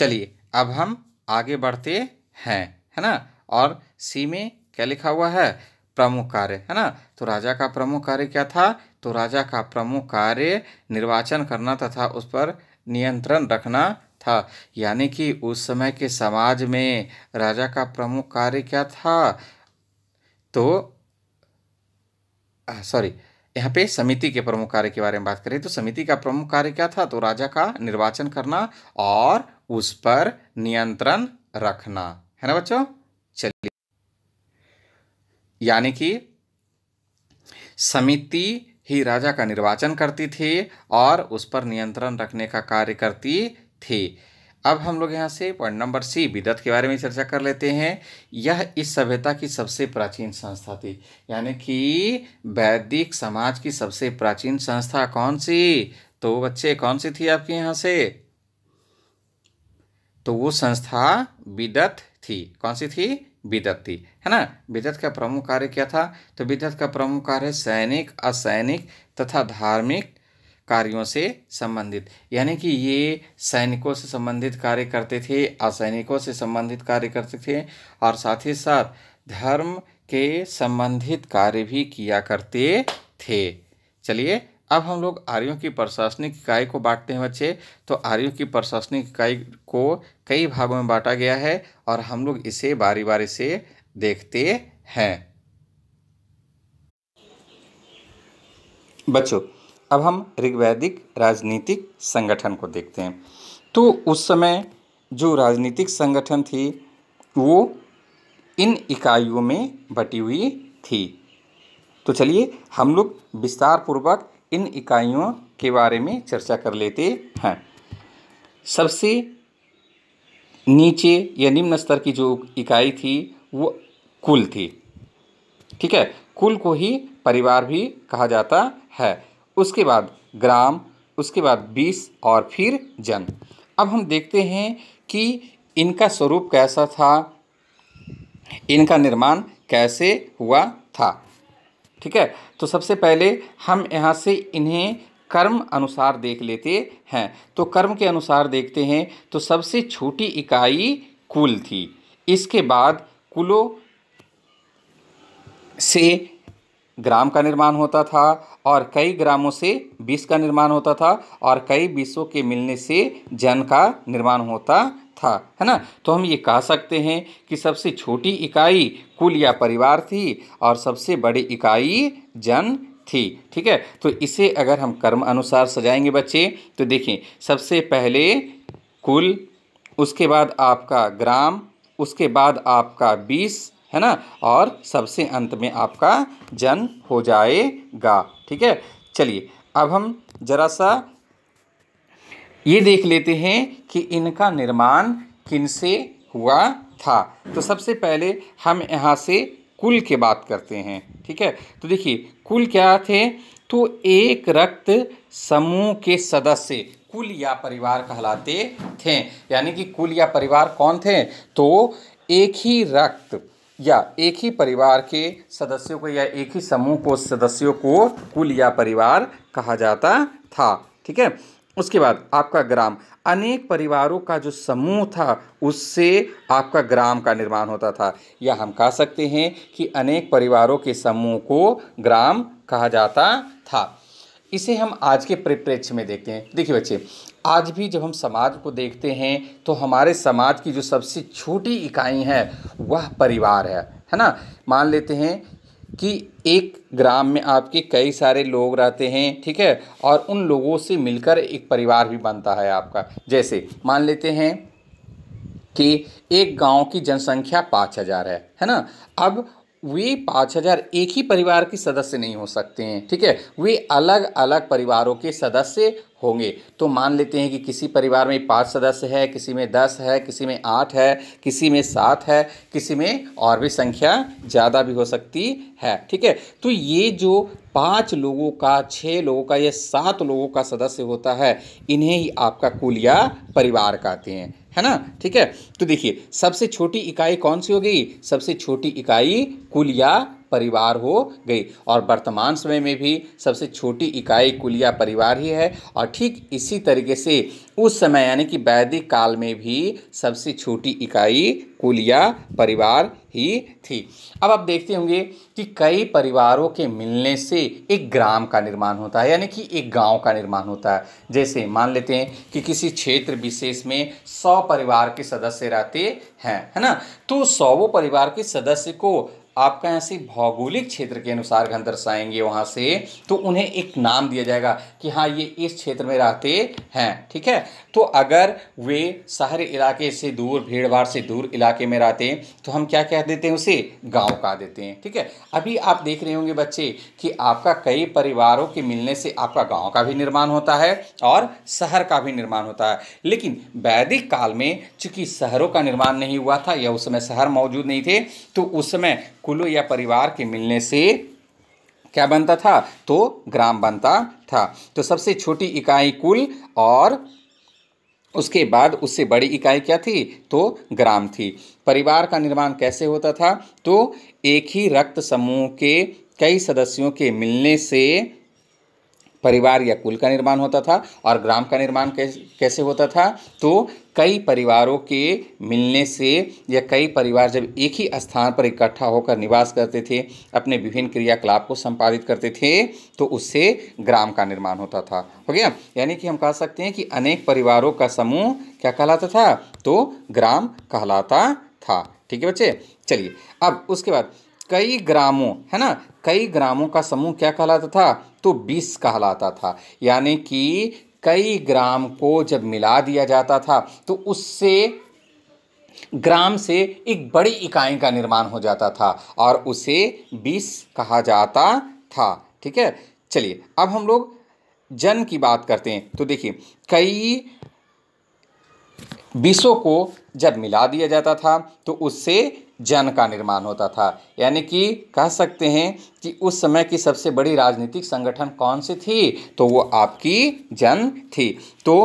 चलिए अब हम आगे बढ़ते हैं है ना और सी में क्या लिखा हुआ है प्रमुख कार्य है ना तो राजा का प्रमुख कार्य क्या था तो राजा का प्रमुख कार्य निर्वाचन करना तथा उस पर नियंत्रण रखना था यानी कि उस समय के समाज में राजा का प्रमुख कार्य क्या था तो सॉरी यहाँ पे समिति के प्रमुख कार्य के बारे में बात करें तो समिति का प्रमुख कार्य क्या था तो राजा का निर्वाचन करना और उस पर नियंत्रण रखना है ना बच्चों चलिए यानी कि समिति ही राजा का निर्वाचन करती थी और उस पर नियंत्रण रखने का कार्य करती थी अब हम लोग यहाँ से पॉइंट नंबर सी विदत के बारे में चर्चा कर लेते हैं यह इस सभ्यता की सबसे प्राचीन संस्था थी यानी कि वैदिक समाज की सबसे प्राचीन संस्था कौन सी तो बच्चे कौन सी थी आपके यहाँ से तो वो संस्था विदत थी कौन सी थी विदत थी है ना विदत का प्रमुख कार्य क्या था तो विदत का प्रमुख कार्य सैनिक असैनिक तथा धार्मिक कार्यों से संबंधित यानी कि ये सैनिकों से संबंधित कार्य करते थे असैनिकों से संबंधित कार्य करते थे और साथ ही साथ धर्म के संबंधित कार्य भी किया करते थे चलिए अब हम लोग आर्यों की प्रशासनिक इकाई को बांटते हैं बच्चे तो आर्यों की प्रशासनिक इकाई को कई भागों में बांटा गया है और हम लोग इसे बारी बारी से देखते हैं बच्चों अब हम ऋग्वैदिक राजनीतिक संगठन को देखते हैं तो उस समय जो राजनीतिक संगठन थी वो इन इकाइयों में बटी हुई थी तो चलिए हम लोग विस्तार पूर्वक इन इकाइयों के बारे में चर्चा कर लेते हैं सबसे नीचे या निम्न स्तर की जो इकाई थी वो कुल थी ठीक है कुल को ही परिवार भी कहा जाता है उसके बाद ग्राम उसके बाद बीस और फिर जन अब हम देखते हैं कि इनका स्वरूप कैसा था इनका निर्माण कैसे हुआ था ठीक है तो सबसे पहले हम यहाँ से इन्हें कर्म अनुसार देख लेते हैं तो कर्म के अनुसार देखते हैं तो सबसे छोटी इकाई कुल थी इसके बाद कुलों से ग्राम का निर्माण होता था और कई ग्रामों से विष का निर्माण होता था और कई विषों के मिलने से जन का निर्माण होता था है ना तो हम ये कह सकते हैं कि सबसे छोटी इकाई कुल या परिवार थी और सबसे बड़ी इकाई जन थी ठीक है तो इसे अगर हम कर्म अनुसार सजाएंगे बच्चे तो देखें सबसे पहले कुल उसके बाद आपका ग्राम उसके बाद आपका बीस है ना और सबसे अंत में आपका जन हो जाएगा ठीक है चलिए अब हम जरा सा ये देख लेते हैं कि इनका निर्माण किन से हुआ था तो सबसे पहले हम यहाँ से कुल के बात करते हैं ठीक है तो देखिए कुल क्या थे तो एक रक्त समूह के सदस्य कुल या परिवार कहलाते थे यानी कि कुल या परिवार कौन थे तो एक ही रक्त या एक ही परिवार के सदस्यों को या एक ही समूह को सदस्यों को कुल या परिवार कहा जाता था ठीक है उसके बाद आपका ग्राम अनेक परिवारों का जो समूह था उससे आपका ग्राम का निर्माण होता था या हम कह सकते हैं कि अनेक परिवारों के समूह को ग्राम कहा जाता था इसे हम आज के परिप्रेक्ष्य में देखते हैं देखिए बच्चे आज भी जब हम समाज को देखते हैं तो हमारे समाज की जो सबसे छोटी इकाई है वह परिवार है है ना मान लेते हैं कि एक ग्राम में आपके कई सारे लोग रहते हैं ठीक है और उन लोगों से मिलकर एक परिवार भी बनता है आपका जैसे मान लेते हैं कि एक गांव की जनसंख्या पाँच हज़ार है है ना अब वे पाँच हजार एक ही परिवार के सदस्य नहीं हो सकते हैं ठीक है वे अलग अलग परिवारों के सदस्य होंगे तो मान लेते हैं कि किसी परिवार में पाँच सदस्य है किसी में दस है किसी में आठ है किसी में सात है किसी में और भी संख्या ज़्यादा भी हो सकती है ठीक है तो ये जो पाँच लोगों का छः लोगों का या सात लोगों का सदस्य होता है इन्हें ही आपका कुलिया परिवार कहते हैं है ना ठीक है तो देखिए सबसे छोटी इकाई कौन सी हो गई सबसे छोटी इकाई कुल या परिवार हो गई और वर्तमान समय में भी सबसे छोटी इकाई कुलिया परिवार ही है और ठीक इसी तरीके से उस समय यानी कि वैदिक काल में भी सबसे छोटी इकाई कुलिया परिवार ही थी अब आप देखते होंगे कि कई परिवारों के मिलने से एक ग्राम का निर्माण होता है यानी कि एक गांव का निर्माण होता है जैसे मान लेते हैं कि किसी क्षेत्र विशेष में सौ परिवार के सदस्य रहते हैं है ना तो सौ परिवार के सदस्य को आपका यहाँ से भौगोलिक क्षेत्र के अनुसार घन दर्शाएंगे वहाँ से तो उन्हें एक नाम दिया जाएगा कि हाँ ये इस क्षेत्र में रहते हैं ठीक है तो अगर वे शहर इलाके से दूर भीड़ भाड़ से दूर इलाके में रहते हैं तो हम क्या कह देते हैं उसे गाँव का देते हैं ठीक है अभी आप देख रहे होंगे बच्चे कि आपका कई परिवारों के मिलने से आपका गाँव का भी निर्माण होता है और शहर का भी निर्माण होता है लेकिन वैदिक काल में चूंकि शहरों का निर्माण नहीं हुआ था या उस समय शहर मौजूद नहीं थे तो उस समय कुलों या परिवार के मिलने से क्या बनता था तो ग्राम बनता था तो सबसे छोटी इकाई कुल और उसके बाद उससे बड़ी इकाई क्या थी तो ग्राम थी परिवार का निर्माण कैसे होता था तो एक ही रक्त समूह के कई सदस्यों के मिलने से परिवार या कुल का निर्माण होता था और ग्राम का निर्माण कैसे होता था तो कई परिवारों के मिलने से या कई परिवार जब एक ही स्थान पर इकट्ठा होकर निवास करते थे अपने विभिन्न क्रियाकलाप को संपादित करते थे तो उससे ग्राम का निर्माण होता था हो गया यानी कि हम कह सकते हैं कि अनेक परिवारों का समूह क्या कहलाता था तो ग्राम कहलाता था ठीक है बच्चे चलिए अब उसके बाद कई ग्रामों है ना कई ग्रामों का समूह क्या कहलाता था तो बीस कहलाता था यानी कि कई ग्राम को जब मिला दिया जाता था तो उससे ग्राम से एक बड़ी इकाई का निर्माण हो जाता था और उसे बीस कहा जाता था ठीक है चलिए अब हम लोग जन की बात करते हैं तो देखिए कई बीसों को जब मिला दिया जाता था तो उससे जन का निर्माण होता था यानी कि कह सकते हैं कि उस समय की सबसे बड़ी राजनीतिक संगठन कौन सी थी तो वो आपकी जन थी तो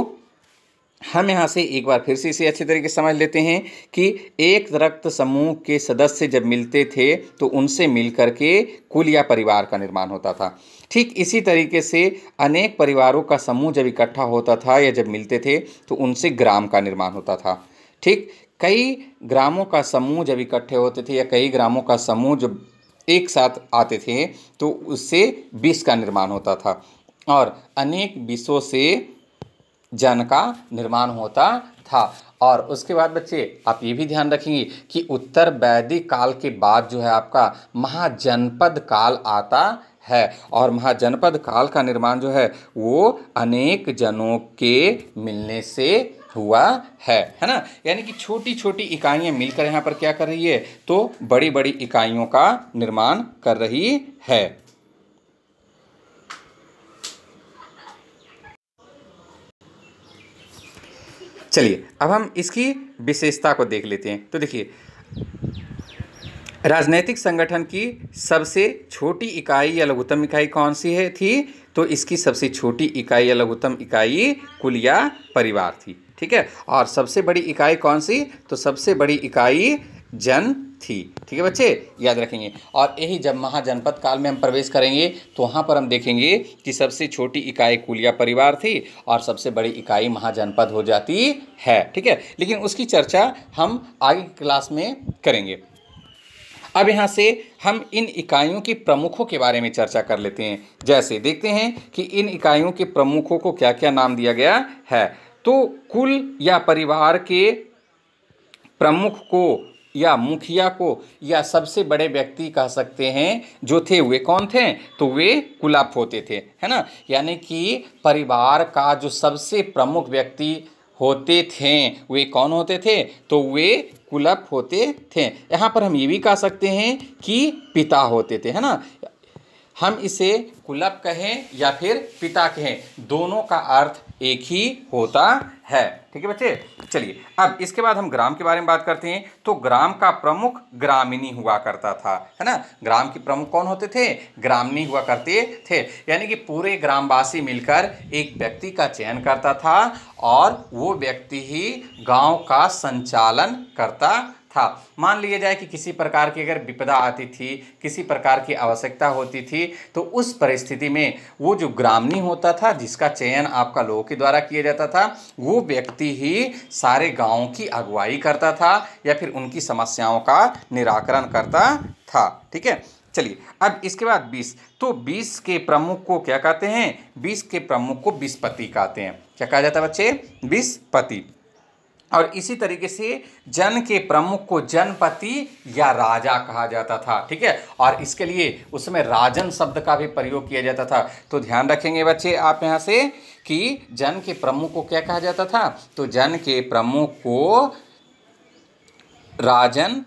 हम यहाँ से एक बार फिर से इसे अच्छे तरीके से समझ लेते हैं कि एक रक्त समूह के सदस्य जब मिलते थे तो उनसे मिलकर के कुल या परिवार का निर्माण होता था ठीक इसी तरीके से अनेक परिवारों का समूह जब इकट्ठा होता था या जब मिलते थे तो उनसे ग्राम का निर्माण होता था ठीक कई ग्रामों का समूह जब इकट्ठे होते थे या कई ग्रामों का समूह जब एक साथ आते थे तो उससे विष का निर्माण होता था और अनेक विषों से जन का निर्माण होता था और उसके बाद बच्चे आप ये भी ध्यान रखेंगे कि उत्तर वैदिक काल के बाद जो है आपका महाजनपद काल आता है और महाजनपद काल का निर्माण जो है वो अनेक जनों के मिलने से हुआ है है ना यानी कि छोटी छोटी इकाइयाँ मिलकर यहाँ पर क्या कर रही है तो बड़ी बड़ी इकाइयों का निर्माण कर रही है चलिए अब हम इसकी विशेषता को देख लेते हैं तो देखिए राजनीतिक संगठन की सबसे छोटी इकाई या लघुतम इकाई कौन सी है थी तो इसकी सबसे छोटी इकाई या लघुतम इकाई कुलिया परिवार थी ठीक है और सबसे बड़ी इकाई कौन सी तो सबसे बड़ी इकाई जन थी ठीक है बच्चे याद रखेंगे और यही जब महाजनपद काल में हम प्रवेश करेंगे तो वहाँ पर हम देखेंगे कि सबसे छोटी इकाई कुलिया परिवार थी और सबसे बड़ी इकाई महाजनपद हो जाती है ठीक है लेकिन उसकी चर्चा हम आगे क्लास में करेंगे अब यहाँ से हम इन इकाइयों के प्रमुखों के बारे में चर्चा कर लेते हैं जैसे देखते हैं कि इन इकाइयों के प्रमुखों को क्या क्या नाम दिया गया है तो कुल या परिवार के प्रमुख को या मुखिया को या सबसे बड़े व्यक्ति कह सकते हैं जो थे वे कौन थे तो वे कुलप होते थे है ना यानी कि परिवार का जो सबसे प्रमुख व्यक्ति होते थे वे कौन होते थे तो वे कुलप होते थे यहाँ पर हम ये भी कह सकते हैं कि पिता होते थे है ना हम इसे कुलप कहें या फिर पिता कहें दोनों का अर्थ एक ही होता है ठीक है बच्चे चलिए अब इसके बाद हम ग्राम के बारे में बात करते हैं तो ग्राम का प्रमुख ग्रामीणी हुआ करता था है ना ग्राम के प्रमुख कौन होते थे ग्रामीणी हुआ करते थे यानी कि पूरे ग्रामवासी मिलकर एक व्यक्ति का चयन करता था और वो व्यक्ति ही गांव का संचालन करता था मान लिया जाए कि किसी प्रकार की अगर विपदा आती थी किसी प्रकार की आवश्यकता होती थी तो उस परिस्थिति में वो जो ग्रामनी होता था जिसका चयन आपका लोगों के द्वारा किया जाता था वो व्यक्ति ही सारे गाँव की अगुवाई करता था या फिर उनकी समस्याओं का निराकरण करता था ठीक है चलिए अब इसके बाद बीस तो बीस के प्रमुख को क्या कहते हैं बीस के प्रमुख को बिस्पति कहते हैं क्या कहा जाता है बच्चे बिस्पति और इसी तरीके से जन के प्रमुख को जनपति या राजा कहा जाता था ठीक है और इसके लिए उसमें राजन शब्द का भी प्रयोग किया जाता था तो ध्यान रखेंगे बच्चे आप यहाँ से कि जन के प्रमुख को क्या कहा जाता था तो जन के प्रमुख को राजन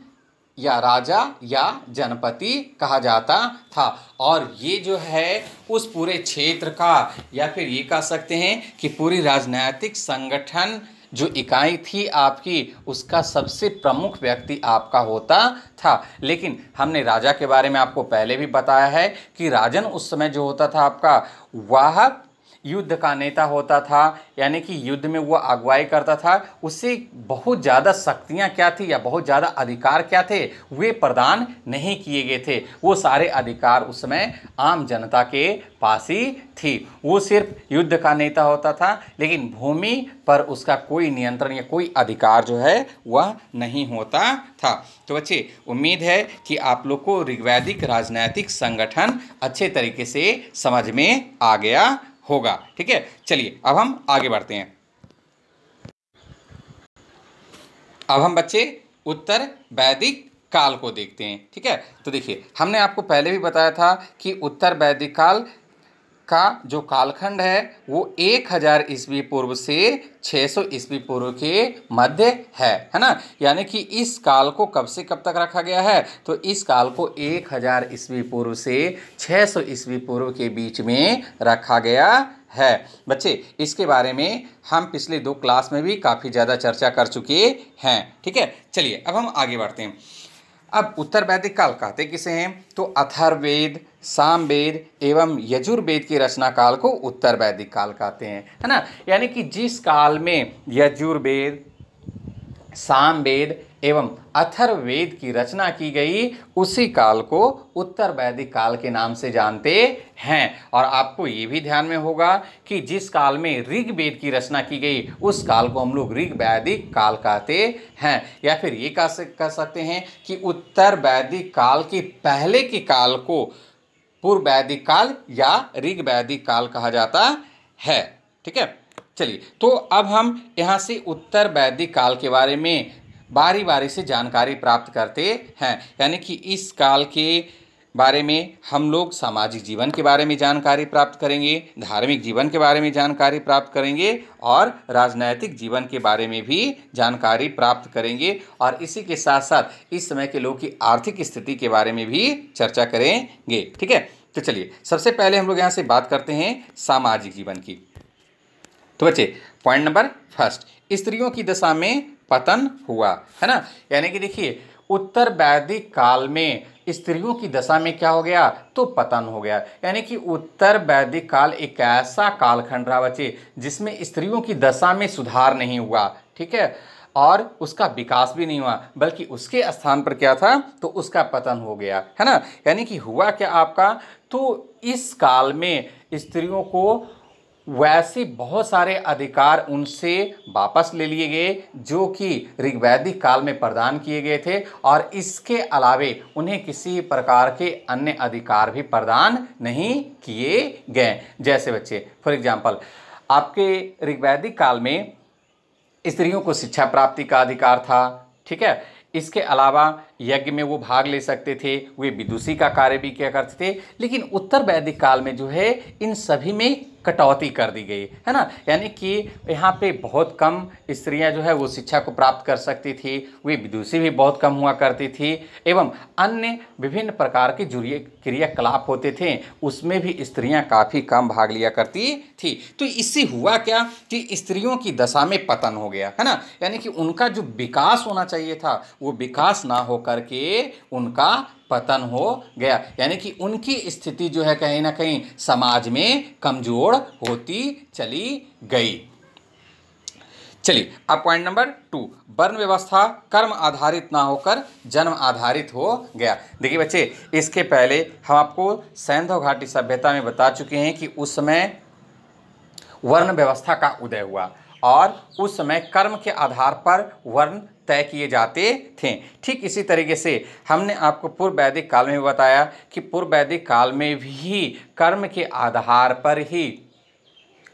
या राजा या जनपति कहा जाता था और ये जो है उस पूरे क्षेत्र का या फिर ये कह सकते हैं कि पूरी राजनैतिक संगठन जो इकाई थी आपकी उसका सबसे प्रमुख व्यक्ति आपका होता था लेकिन हमने राजा के बारे में आपको पहले भी बताया है कि राजन उस समय जो होता था आपका वह युद्ध का नेता होता था यानी कि युद्ध में वो अगुवाई करता था उससे बहुत ज़्यादा शक्तियाँ क्या थी या बहुत ज़्यादा अधिकार क्या थे वे प्रदान नहीं किए गए थे वो सारे अधिकार उस समय आम जनता के पास ही थी वो सिर्फ युद्ध का नेता होता था लेकिन भूमि पर उसका कोई नियंत्रण या कोई अधिकार जो है वह नहीं होता था तो बच्चे उम्मीद है कि आप लोग को ऋग्वैदिक राजनैतिक संगठन अच्छे तरीके से समझ में आ गया होगा ठीक है चलिए अब हम आगे बढ़ते हैं अब हम बच्चे उत्तर वैदिक काल को देखते हैं ठीक है तो देखिए हमने आपको पहले भी बताया था कि उत्तर वैदिक काल का जो कालखंड है वो 1000 हज़ार ईस्वी पूर्व से 600 सौ ईस्वी पूर्व के मध्य है है ना यानी कि इस काल को कब से कब तक रखा गया है तो इस काल को 1000 हज़ार ईस्वी पूर्व से 600 सौ ईस्वी पूर्व के बीच में रखा गया है बच्चे इसके बारे में हम पिछले दो क्लास में भी काफ़ी ज़्यादा चर्चा कर चुके हैं ठीक है चलिए अब हम आगे बढ़ते हैं अब उत्तर वैदिक काल कहते किसे हैं तो अथर्वेद सामवेद एवं यजुर्वेद की रचना काल को उत्तर वैदिक काल कहते हैं है ना यानी कि जिस काल में यजुर्वेद सामवेद एवं अथर्वेद की रचना की गई उसी काल को उत्तर वैदिक काल के नाम से जानते हैं और आपको ये भी ध्यान में होगा कि जिस काल में ऋग्वेद की रचना की गई उस काल को हम लोग ऋग वैदिक काल कहते हैं या फिर ये कह कह सकते हैं कि उत्तर वैदिक काल के पहले के काल को पूर्व वैदिक काल या ऋग वैदिक काल कहा जाता है ठीक है चलिए तो अब हम यहाँ से उत्तर वैदिक काल के बारे में बारी बारी से जानकारी प्राप्त करते हैं यानी कि इस काल के बारे में हम लोग सामाजिक जीवन के बारे में जानकारी प्राप्त करेंगे धार्मिक जीवन के बारे में जानकारी प्राप्त करेंगे और राजनैतिक जीवन के बारे में भी जानकारी प्राप्त करेंगे और इसी के साथ साथ इस समय के लोग की आर्थिक स्थिति के बारे में भी चर्चा करेंगे ठीक है तो चलिए सबसे पहले हम लोग यहाँ से बात करते हैं सामाजिक जीवन की तो बच्चे पॉइंट नंबर फर्स्ट स्त्रियों की दशा में पतन हुआ है ना यानी कि देखिए उत्तर वैदिक काल में स्त्रियों की दशा में क्या हो गया तो पतन हो गया यानी कि उत्तर वैदिक काल एक ऐसा कालखंड रहा बच्चे जिसमें स्त्रियों की दशा में सुधार नहीं हुआ ठीक है और उसका विकास भी नहीं हुआ बल्कि उसके स्थान पर क्या था तो उसका पतन हो गया है ना यानी कि हुआ क्या आपका तो इस काल में स्त्रियों को वैसे बहुत सारे अधिकार उनसे वापस ले लिए गए जो कि ऋग्वैदिक काल में प्रदान किए गए थे और इसके अलावे उन्हें किसी प्रकार के अन्य अधिकार भी प्रदान नहीं किए गए जैसे बच्चे फॉर एग्जाम्पल आपके ऋग्वैदिक काल में स्त्रियों को शिक्षा प्राप्ति का अधिकार था ठीक है इसके अलावा यज्ञ में वो भाग ले सकते थे वे विदुषी का कार्य भी किया करते थे लेकिन उत्तर वैदिक काल में जो है इन सभी में कटौती कर दी गई है ना यानी कि यहाँ पे बहुत कम स्त्रियाँ जो है वो शिक्षा को प्राप्त कर सकती थी वे विदुषी भी बहुत कम हुआ करती थी एवं अन्य विभिन्न प्रकार के जुड़िए क्रियाकलाप होते थे उसमें भी स्त्रियाँ काफ़ी कम भाग लिया करती थी तो इससे हुआ क्या कि स्त्रियों की दशा में पतन हो गया है ना यानी कि उनका जो विकास होना चाहिए था वो विकास ना होकर होकर के उनका पतन हो गया यानी कि उनकी स्थिति जो है कहीं ना कहीं समाज में कमजोर होती चली गई चलिए अब पॉइंट नंबर टू वर्ण व्यवस्था कर्म आधारित ना होकर जन्म आधारित हो गया देखिए बच्चे इसके पहले हम आपको सैंधव घाटी सभ्यता में बता चुके हैं कि उस समय वर्ण व्यवस्था का उदय हुआ और उस समय कर्म के आधार पर वर्ण तय किए जाते थे ठीक इसी तरीके से हमने आपको पूर्व वैदिक काल में बताया कि पूर्व वैदिक काल में भी कर्म के आधार पर ही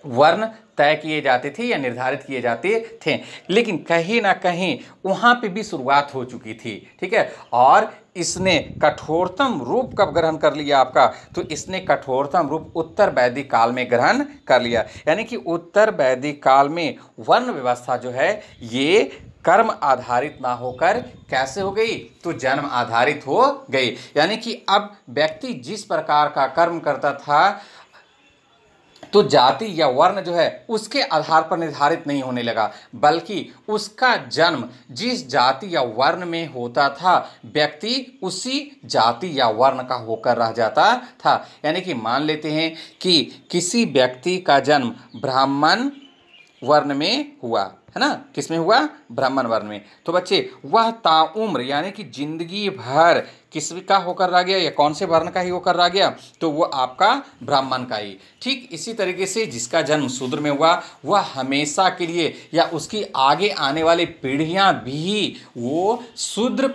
वर्ण तय किए जाते थे या निर्धारित किए जाते थे लेकिन कहीं ना कहीं वहाँ पे भी शुरुआत हो चुकी थी ठीक है और इसने कठोरतम रूप कब ग्रहण कर लिया आपका तो इसने कठोरतम रूप उत्तर वैदिक काल में ग्रहण कर लिया यानी कि उत्तर वैदिक काल में वर्ण व्यवस्था जो है ये कर्म आधारित ना होकर कैसे हो गई तो जन्म आधारित हो गई यानी कि अब व्यक्ति जिस प्रकार का कर्म करता था तो जाति या वर्ण जो है उसके आधार पर निर्धारित नहीं होने लगा बल्कि उसका जन्म जिस जाति या वर्ण में होता था व्यक्ति उसी जाति या वर्ण का होकर रह जाता था यानी कि मान लेते हैं कि किसी व्यक्ति का जन्म ब्राह्मण वर्ण में हुआ है ना किसमें हुआ ब्राह्मण वर्ण में तो बच्चे वह ताउम्र यानी कि जिंदगी भर किस का होकर रह गया या कौन से वर्ण का ही होकर रह गया तो वह आपका ब्राह्मण का ही ठीक इसी तरीके से जिसका जन्म शूद्र में हुआ वह हमेशा के लिए या उसकी आगे आने वाली पीढ़ियाँ भी वो शूद्र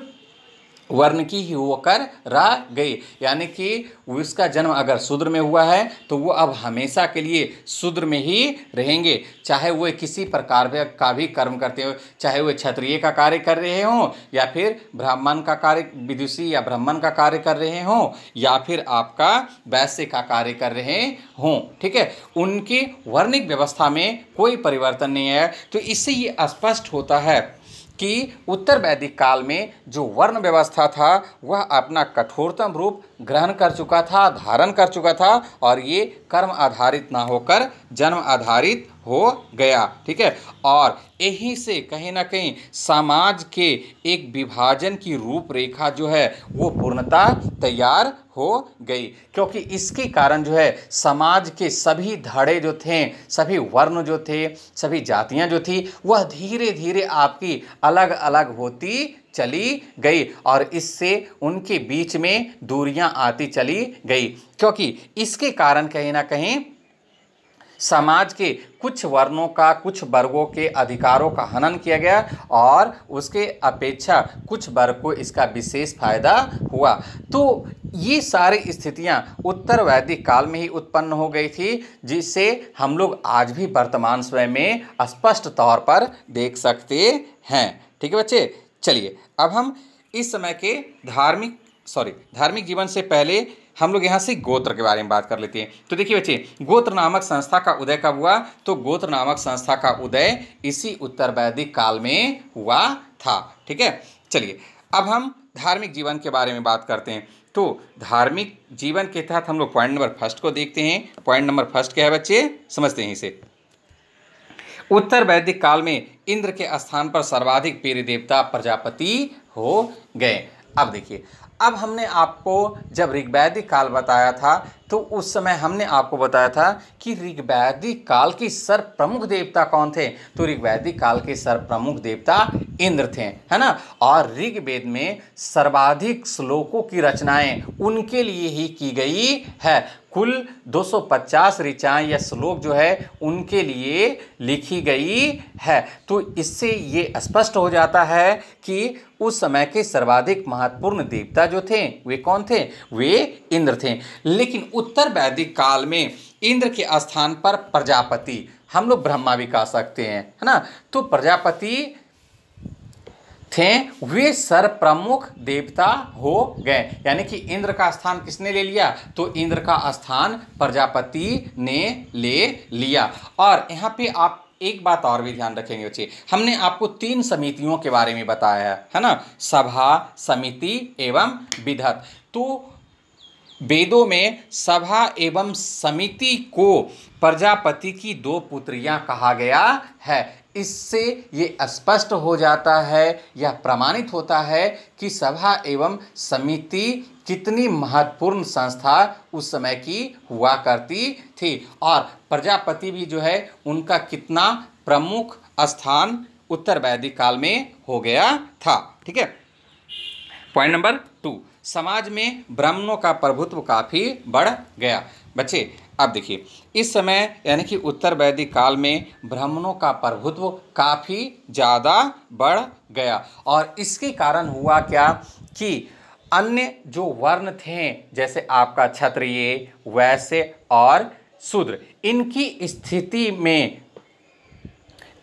वर्ण की ही होकर रह गई यानी कि उसका जन्म अगर शूद्र में हुआ है तो वो अब हमेशा के लिए शूद्र में ही रहेंगे चाहे वे किसी प्रकार का भी कर्म करते हो चाहे वे क्षत्रिय का कार्य कर रहे हों या फिर ब्राह्मण का कार्य विदुषी या ब्राह्मण का कार्य कर रहे हों या फिर आपका वैश्य का कार्य कर रहे हों ठीक है उनकी वर्णिक व्यवस्था में कोई परिवर्तन नहीं है तो इससे ये स्पष्ट होता है कि उत्तर वैदिक काल में जो वर्ण व्यवस्था था वह अपना कठोरतम रूप ग्रहण कर चुका था धारण कर चुका था और ये कर्म आधारित ना होकर जन्म आधारित हो गया ठीक है और यहीं से कहीं ना कहीं समाज के एक विभाजन की रूपरेखा जो है वो पूर्णता तैयार हो गई क्योंकि इसके कारण जो है समाज के सभी धड़े जो थे सभी वर्ण जो थे सभी जातियां जो थी वह धीरे धीरे आपकी अलग अलग होती चली गई और इससे उनके बीच में दूरियां आती चली गई क्योंकि इसके कारण कहीं ना कहीं समाज के कुछ वर्णों का कुछ वर्गों के अधिकारों का हनन किया गया और उसके अपेक्षा कुछ वर्ग को इसका विशेष फायदा हुआ तो ये सारी स्थितियाँ उत्तर वैदिक काल में ही उत्पन्न हो गई थी जिसे हम लोग आज भी वर्तमान समय में स्पष्ट तौर पर देख सकते हैं ठीक है बच्चे चलिए अब हम इस समय के धार्मिक सॉरी धार्मिक जीवन से पहले हम लोग यहाँ से गोत्र के बारे में बात कर लेते हैं तो देखिए बच्चे गोत्र नामक संस्था का उदय कब हुआ तो गोत्र नामक संस्था का उदय इसी उत्तर वैदिक काल में हुआ था ठीक है चलिए अब हम धार्मिक जीवन के बारे में बात करते हैं तो धार्मिक जीवन के तहत हम लोग पॉइंट नंबर फर्स्ट को देखते हैं पॉइंट नंबर फर्स्ट क्या है बच्चे समझते हैं इसे उत्तर वैदिक काल में इंद्र के स्थान पर सर्वाधिक प्रिय देवता प्रजापति हो गए अब देखिए अब हमने आपको जब ऋग्वैदिक काल बताया था तो उस समय हमने आपको बताया था कि ऋग्वैदिक काल के सर प्रमुख देवता कौन थे तो ऋग्वैदिक काल के सर प्रमुख देवता इंद्र थे है ना और ऋग्वेद में सर्वाधिक श्लोकों की रचनाएं उनके लिए ही की गई है कुल 250 ऋचाएँ या श्लोक जो है उनके लिए लिखी गई है तो इससे ये स्पष्ट हो जाता है कि उस समय के सर्वाधिक महत्वपूर्ण देवता जो थे वे कौन थे वे इंद्र थे लेकिन उत्तर वैदिक काल में इंद्र के स्थान पर प्रजापति हम लोग ब्रह्मा भी कह सकते हैं है ना तो प्रजापति थे वे सर प्रमुख देवता हो गए यानी कि इंद्र का स्थान किसने ले लिया तो इंद्र का स्थान प्रजापति ने ले लिया और यहाँ पे आप एक बात और भी ध्यान रखेंगे बच्चे हमने आपको तीन समितियों के बारे में बताया है है ना सभा समिति एवं विधत तो वेदों में सभा एवं समिति को प्रजापति की दो पुत्रियां कहा गया है इससे ये स्पष्ट हो जाता है या प्रमाणित होता है कि सभा एवं समिति कितनी महत्वपूर्ण संस्था उस समय की हुआ करती थी और प्रजापति भी जो है उनका कितना प्रमुख स्थान उत्तर वैदिक काल में हो गया था ठीक है पॉइंट नंबर टू समाज में ब्राह्मणों का प्रभुत्व काफ़ी बढ़ गया बच्चे अब देखिए इस समय यानी कि उत्तर वैदिक काल में ब्राह्मणों का प्रभुत्व काफ़ी ज़्यादा बढ़ गया और इसके कारण हुआ क्या कि अन्य जो वर्ण थे जैसे आपका क्षत्रिय वैश्य और शूद्र इनकी स्थिति में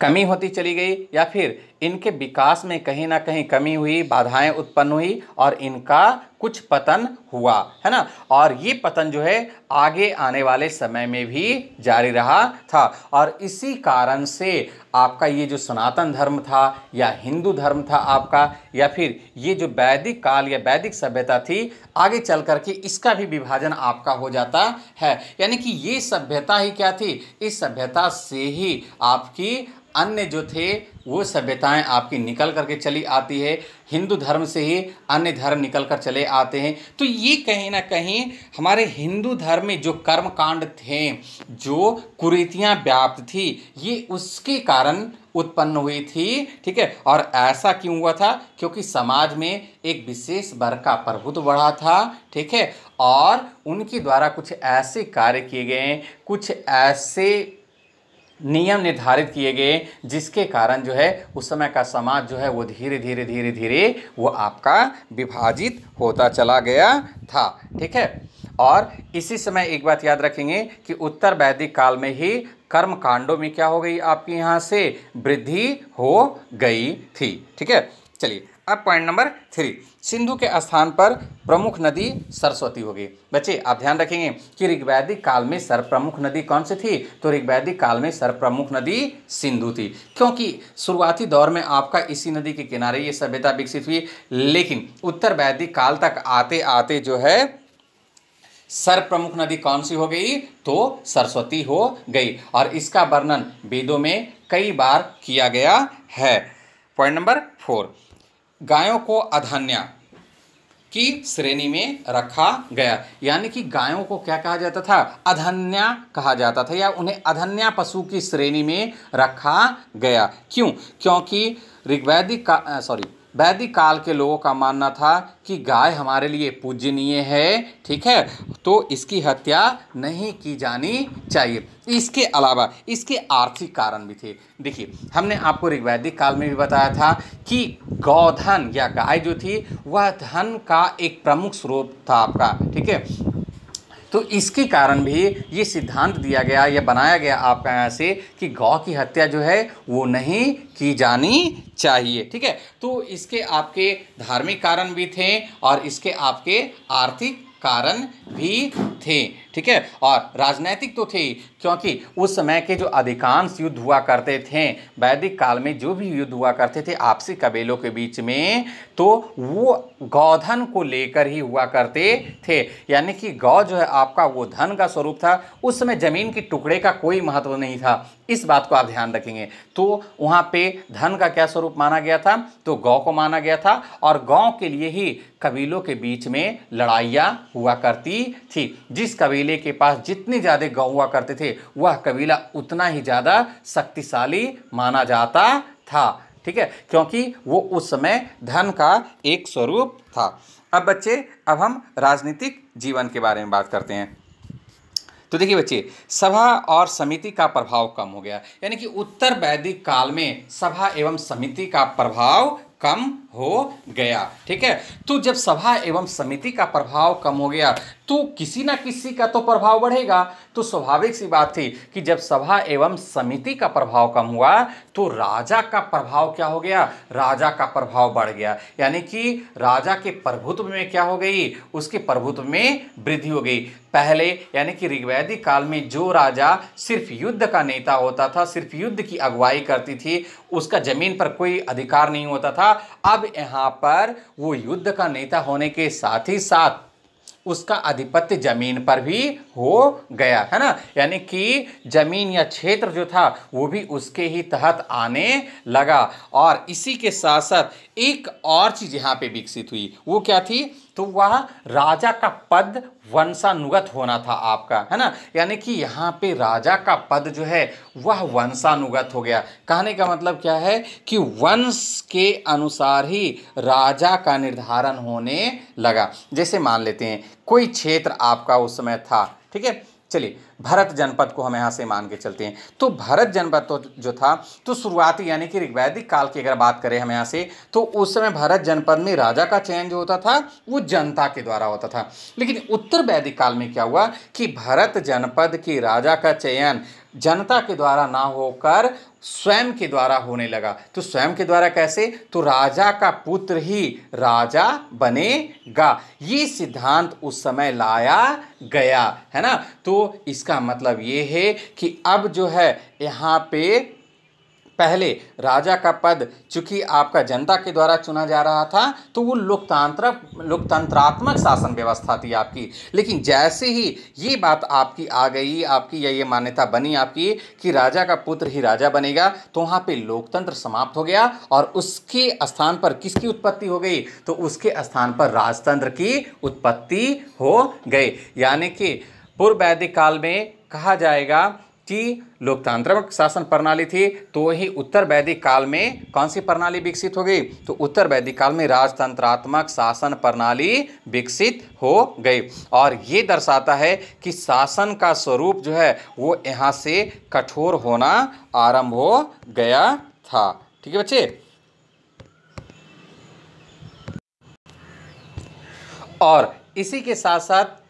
कमी होती चली गई या फिर इनके विकास में कहीं ना कहीं कमी हुई बाधाएं उत्पन्न हुई और इनका कुछ पतन हुआ है ना और ये पतन जो है आगे आने वाले समय में भी जारी रहा था और इसी कारण से आपका ये जो सनातन धर्म था या हिंदू धर्म था आपका या फिर ये जो वैदिक काल या वैदिक सभ्यता थी आगे चल कर के इसका भी विभाजन आपका हो जाता है यानी कि ये सभ्यता ही क्या थी इस सभ्यता से ही आपकी अन्य जो थे वो सभ्यताएं आपकी निकल करके चली आती है हिंदू धर्म से ही अन्य धर्म निकल कर चले आते हैं तो ये कहीं ना कहीं हमारे हिंदू धर्म में जो कर्म कांड थे जो कुरीतियाँ व्याप्त थी ये उसके कारण उत्पन्न हुई थी ठीक है और ऐसा क्यों हुआ था क्योंकि समाज में एक विशेष वर्ग का प्रभुत्व बढ़ा था ठीक है और उनके द्वारा कुछ ऐसे कार्य किए गए कुछ ऐसे नियम निर्धारित किए गए जिसके कारण जो है उस समय का समाज जो है वो धीरे धीरे धीरे धीरे वो आपका विभाजित होता चला गया था ठीक है और इसी समय एक बात याद रखेंगे कि उत्तर वैदिक काल में ही कर्म कांडों में क्या हो गई आपके यहाँ से वृद्धि हो गई थी ठीक है चलिए अब पॉइंट नंबर थ्री सिंधु के स्थान पर प्रमुख नदी सरस्वती होगी बच्चे आप ध्यान रखेंगे कि ऋग्वैदिक काल में सर्वप्रमुख नदी कौन सी थी तो ऋग्वैदिक काल में सर्वप्रमुख नदी सिंधु थी क्योंकि शुरुआती दौर में आपका इसी नदी के किनारे ये सभ्यता विकसित हुई लेकिन उत्तर वैदिक काल तक आते आते जो है सर प्रमुख नदी कौन सी हो गई तो सरस्वती हो गई और इसका वर्णन वेदों में कई बार किया गया है पॉइंट नंबर फोर गायों को अधान्या की श्रेणी में रखा गया यानी कि गायों को क्या कहा जाता था अधन्या कहा जाता था या उन्हें अधन्या पशु की श्रेणी में रखा गया क्यों क्योंकि ऋग्वैदिक का सॉरी वैदिक काल के लोगों का मानना था कि गाय हमारे लिए पूजनीय है ठीक है तो इसकी हत्या नहीं की जानी चाहिए इसके अलावा इसके आर्थिक कारण भी थे देखिए हमने आपको ऋग्वैदिक काल में भी बताया था कि गौधन या गाय जो थी वह धन का एक प्रमुख स्रोत था आपका ठीक है तो इसके कारण भी ये सिद्धांत दिया गया या बनाया गया आपका यहाँ से कि गौ की हत्या जो है वो नहीं की जानी चाहिए ठीक है तो इसके आपके धार्मिक कारण भी थे और इसके आपके आर्थिक कारण भी थे ठीक है और राजनैतिक तो थे क्योंकि उस समय के जो अधिकांश युद्ध हुआ करते थे वैदिक काल में जो भी युद्ध हुआ करते थे आपसी कबीलों के बीच में तो वो गौधन को लेकर ही हुआ करते थे यानी कि गौ जो है आपका वो धन का स्वरूप था उस समय जमीन के टुकड़े का कोई महत्व नहीं था इस बात को आप ध्यान रखेंगे तो वहाँ पे धन का क्या स्वरूप माना गया था तो गौ को माना गया था और गौ के लिए ही कबीलों के बीच में लड़ाइयाँ हुआ करती थी जिस कबीले के पास जितनी ज़्यादा गौ हुआ करते थे वह कबीला उतना ही ज़्यादा शक्तिशाली माना जाता था ठीक है क्योंकि वो उस समय धन का एक स्वरूप था अब बच्चे अब हम राजनीतिक जीवन के बारे में बात करते हैं तो देखिए बच्चे सभा और समिति का प्रभाव कम हो गया यानी कि उत्तर वैदिक काल में सभा एवं समिति का प्रभाव कम हो गया ठीक है तो जब सभा एवं समिति का प्रभाव कम हो गया तो किसी ना किसी का तो प्रभाव बढ़ेगा तो स्वाभाविक सी बात थी कि जब सभा एवं समिति का प्रभाव कम हुआ तो राजा का प्रभाव क्या हो गया राजा का प्रभाव बढ़ गया यानी कि राजा के प्रभुत्व में क्या हो गई उसके प्रभुत्व में वृद्धि हो गई पहले यानी कि ऋग्वैदिक काल में जो राजा सिर्फ युद्ध का नेता होता था सिर्फ युद्ध की अगुवाई करती थी उसका जमीन पर कोई अधिकार नहीं होता था अब यहाँ पर वो युद्ध का नेता होने के साथ ही साथ उसका आधिपत्य जमीन पर भी हो गया है ना यानी कि जमीन या क्षेत्र जो था वो भी उसके ही तहत आने लगा और इसी के साथ साथ एक और चीज़ यहाँ पे विकसित हुई वो क्या थी तो वह राजा का पद वंशानुगत होना था आपका है ना यानी कि यहाँ पे राजा का पद जो है वह वंशानुगत हो गया कहने का मतलब क्या है कि वंश के अनुसार ही राजा का निर्धारण होने लगा जैसे मान लेते हैं कोई क्षेत्र आपका उस समय था ठीक है चलिए भरत जनपद को हम यहाँ से मान के चलते हैं तो भरत जनपद तो जो था तो शुरुआती यानी कि ऋग्वैदिक काल की अगर बात करें हम यहाँ से तो उस समय भरत जनपद में राजा का चयन जो होता था वो जनता के द्वारा होता था लेकिन उत्तर वैदिक काल में क्या हुआ कि भरत जनपद के राजा का चयन जनता के द्वारा ना होकर स्वयं के द्वारा होने लगा तो स्वयं के द्वारा कैसे तो राजा का पुत्र ही राजा बनेगा ये सिद्धांत उस समय लाया गया है ना तो इसका मतलब ये है कि अब जो है यहाँ पे पहले राजा का पद चूँकि आपका जनता के द्वारा चुना जा रहा था तो वो लोकतंत्र लोकतंत्रात्मक शासन व्यवस्था थी आपकी लेकिन जैसे ही ये बात आपकी आ गई आपकी या ये मान्यता बनी आपकी कि राजा का पुत्र ही राजा बनेगा तो वहाँ पे लोकतंत्र समाप्त हो गया और उसके स्थान पर किसकी उत्पत्ति हो गई तो उसके स्थान पर राजतंत्र की उत्पत्ति हो गई यानी कि पूर्व वैदिक काल में कहा जाएगा कि लोकतांत्रिक शासन प्रणाली थी तो वही उत्तर वैदिक काल में कौन सी प्रणाली विकसित हो गई तो उत्तर वैदिक काल में राजतंत्रात्मक शासन प्रणाली विकसित हो गई और ये दर्शाता है कि शासन का स्वरूप जो है वो यहाँ से कठोर होना आरंभ हो गया था ठीक है बच्चे और इसी के साथ साथ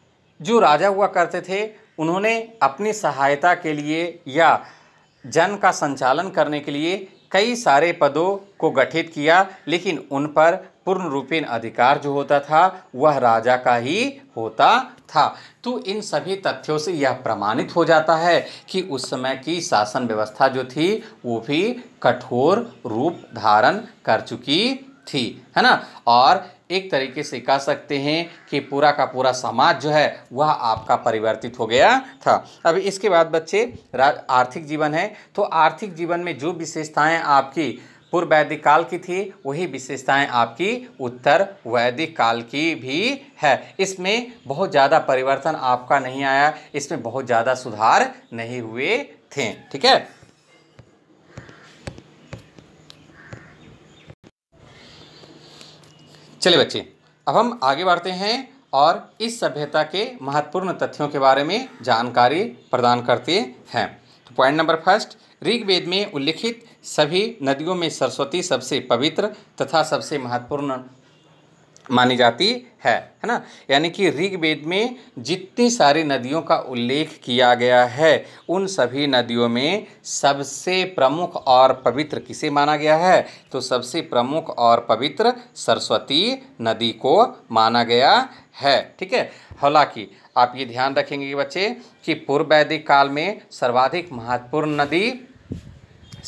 जो राजा हुआ करते थे उन्होंने अपनी सहायता के लिए या जन का संचालन करने के लिए कई सारे पदों को गठित किया लेकिन उन पर पूर्ण रूपेण अधिकार जो होता था वह राजा का ही होता था तो इन सभी तथ्यों से यह प्रमाणित हो जाता है कि उस समय की शासन व्यवस्था जो थी वो भी कठोर रूप धारण कर चुकी थी है ना और एक तरीके से कह सकते हैं कि पूरा का पूरा समाज जो है वह आपका परिवर्तित हो गया था अब इसके बाद बच्चे आर्थिक जीवन है तो आर्थिक जीवन में जो विशेषताएं आपकी पूर्व वैदिक काल की थी वही विशेषताएं आपकी उत्तर वैदिक काल की भी है इसमें बहुत ज़्यादा परिवर्तन आपका नहीं आया इसमें बहुत ज़्यादा सुधार नहीं हुए थे ठीक है चलिए बच्चे अब हम आगे बढ़ते हैं और इस सभ्यता के महत्वपूर्ण तथ्यों के बारे में जानकारी प्रदान करते हैं तो पॉइंट नंबर फर्स्ट ऋग्वेद में उल्लिखित सभी नदियों में सरस्वती सबसे पवित्र तथा सबसे महत्वपूर्ण मानी जाती है है ना यानी कि ऋग्वेद में जितनी सारी नदियों का उल्लेख किया गया है उन सभी नदियों में सबसे प्रमुख और पवित्र किसे माना गया है तो सबसे प्रमुख और पवित्र सरस्वती नदी को माना गया है ठीक है हालांकि आप ये ध्यान रखेंगे बच्चे कि पूर्व वैदिक काल में सर्वाधिक महत्वपूर्ण नदी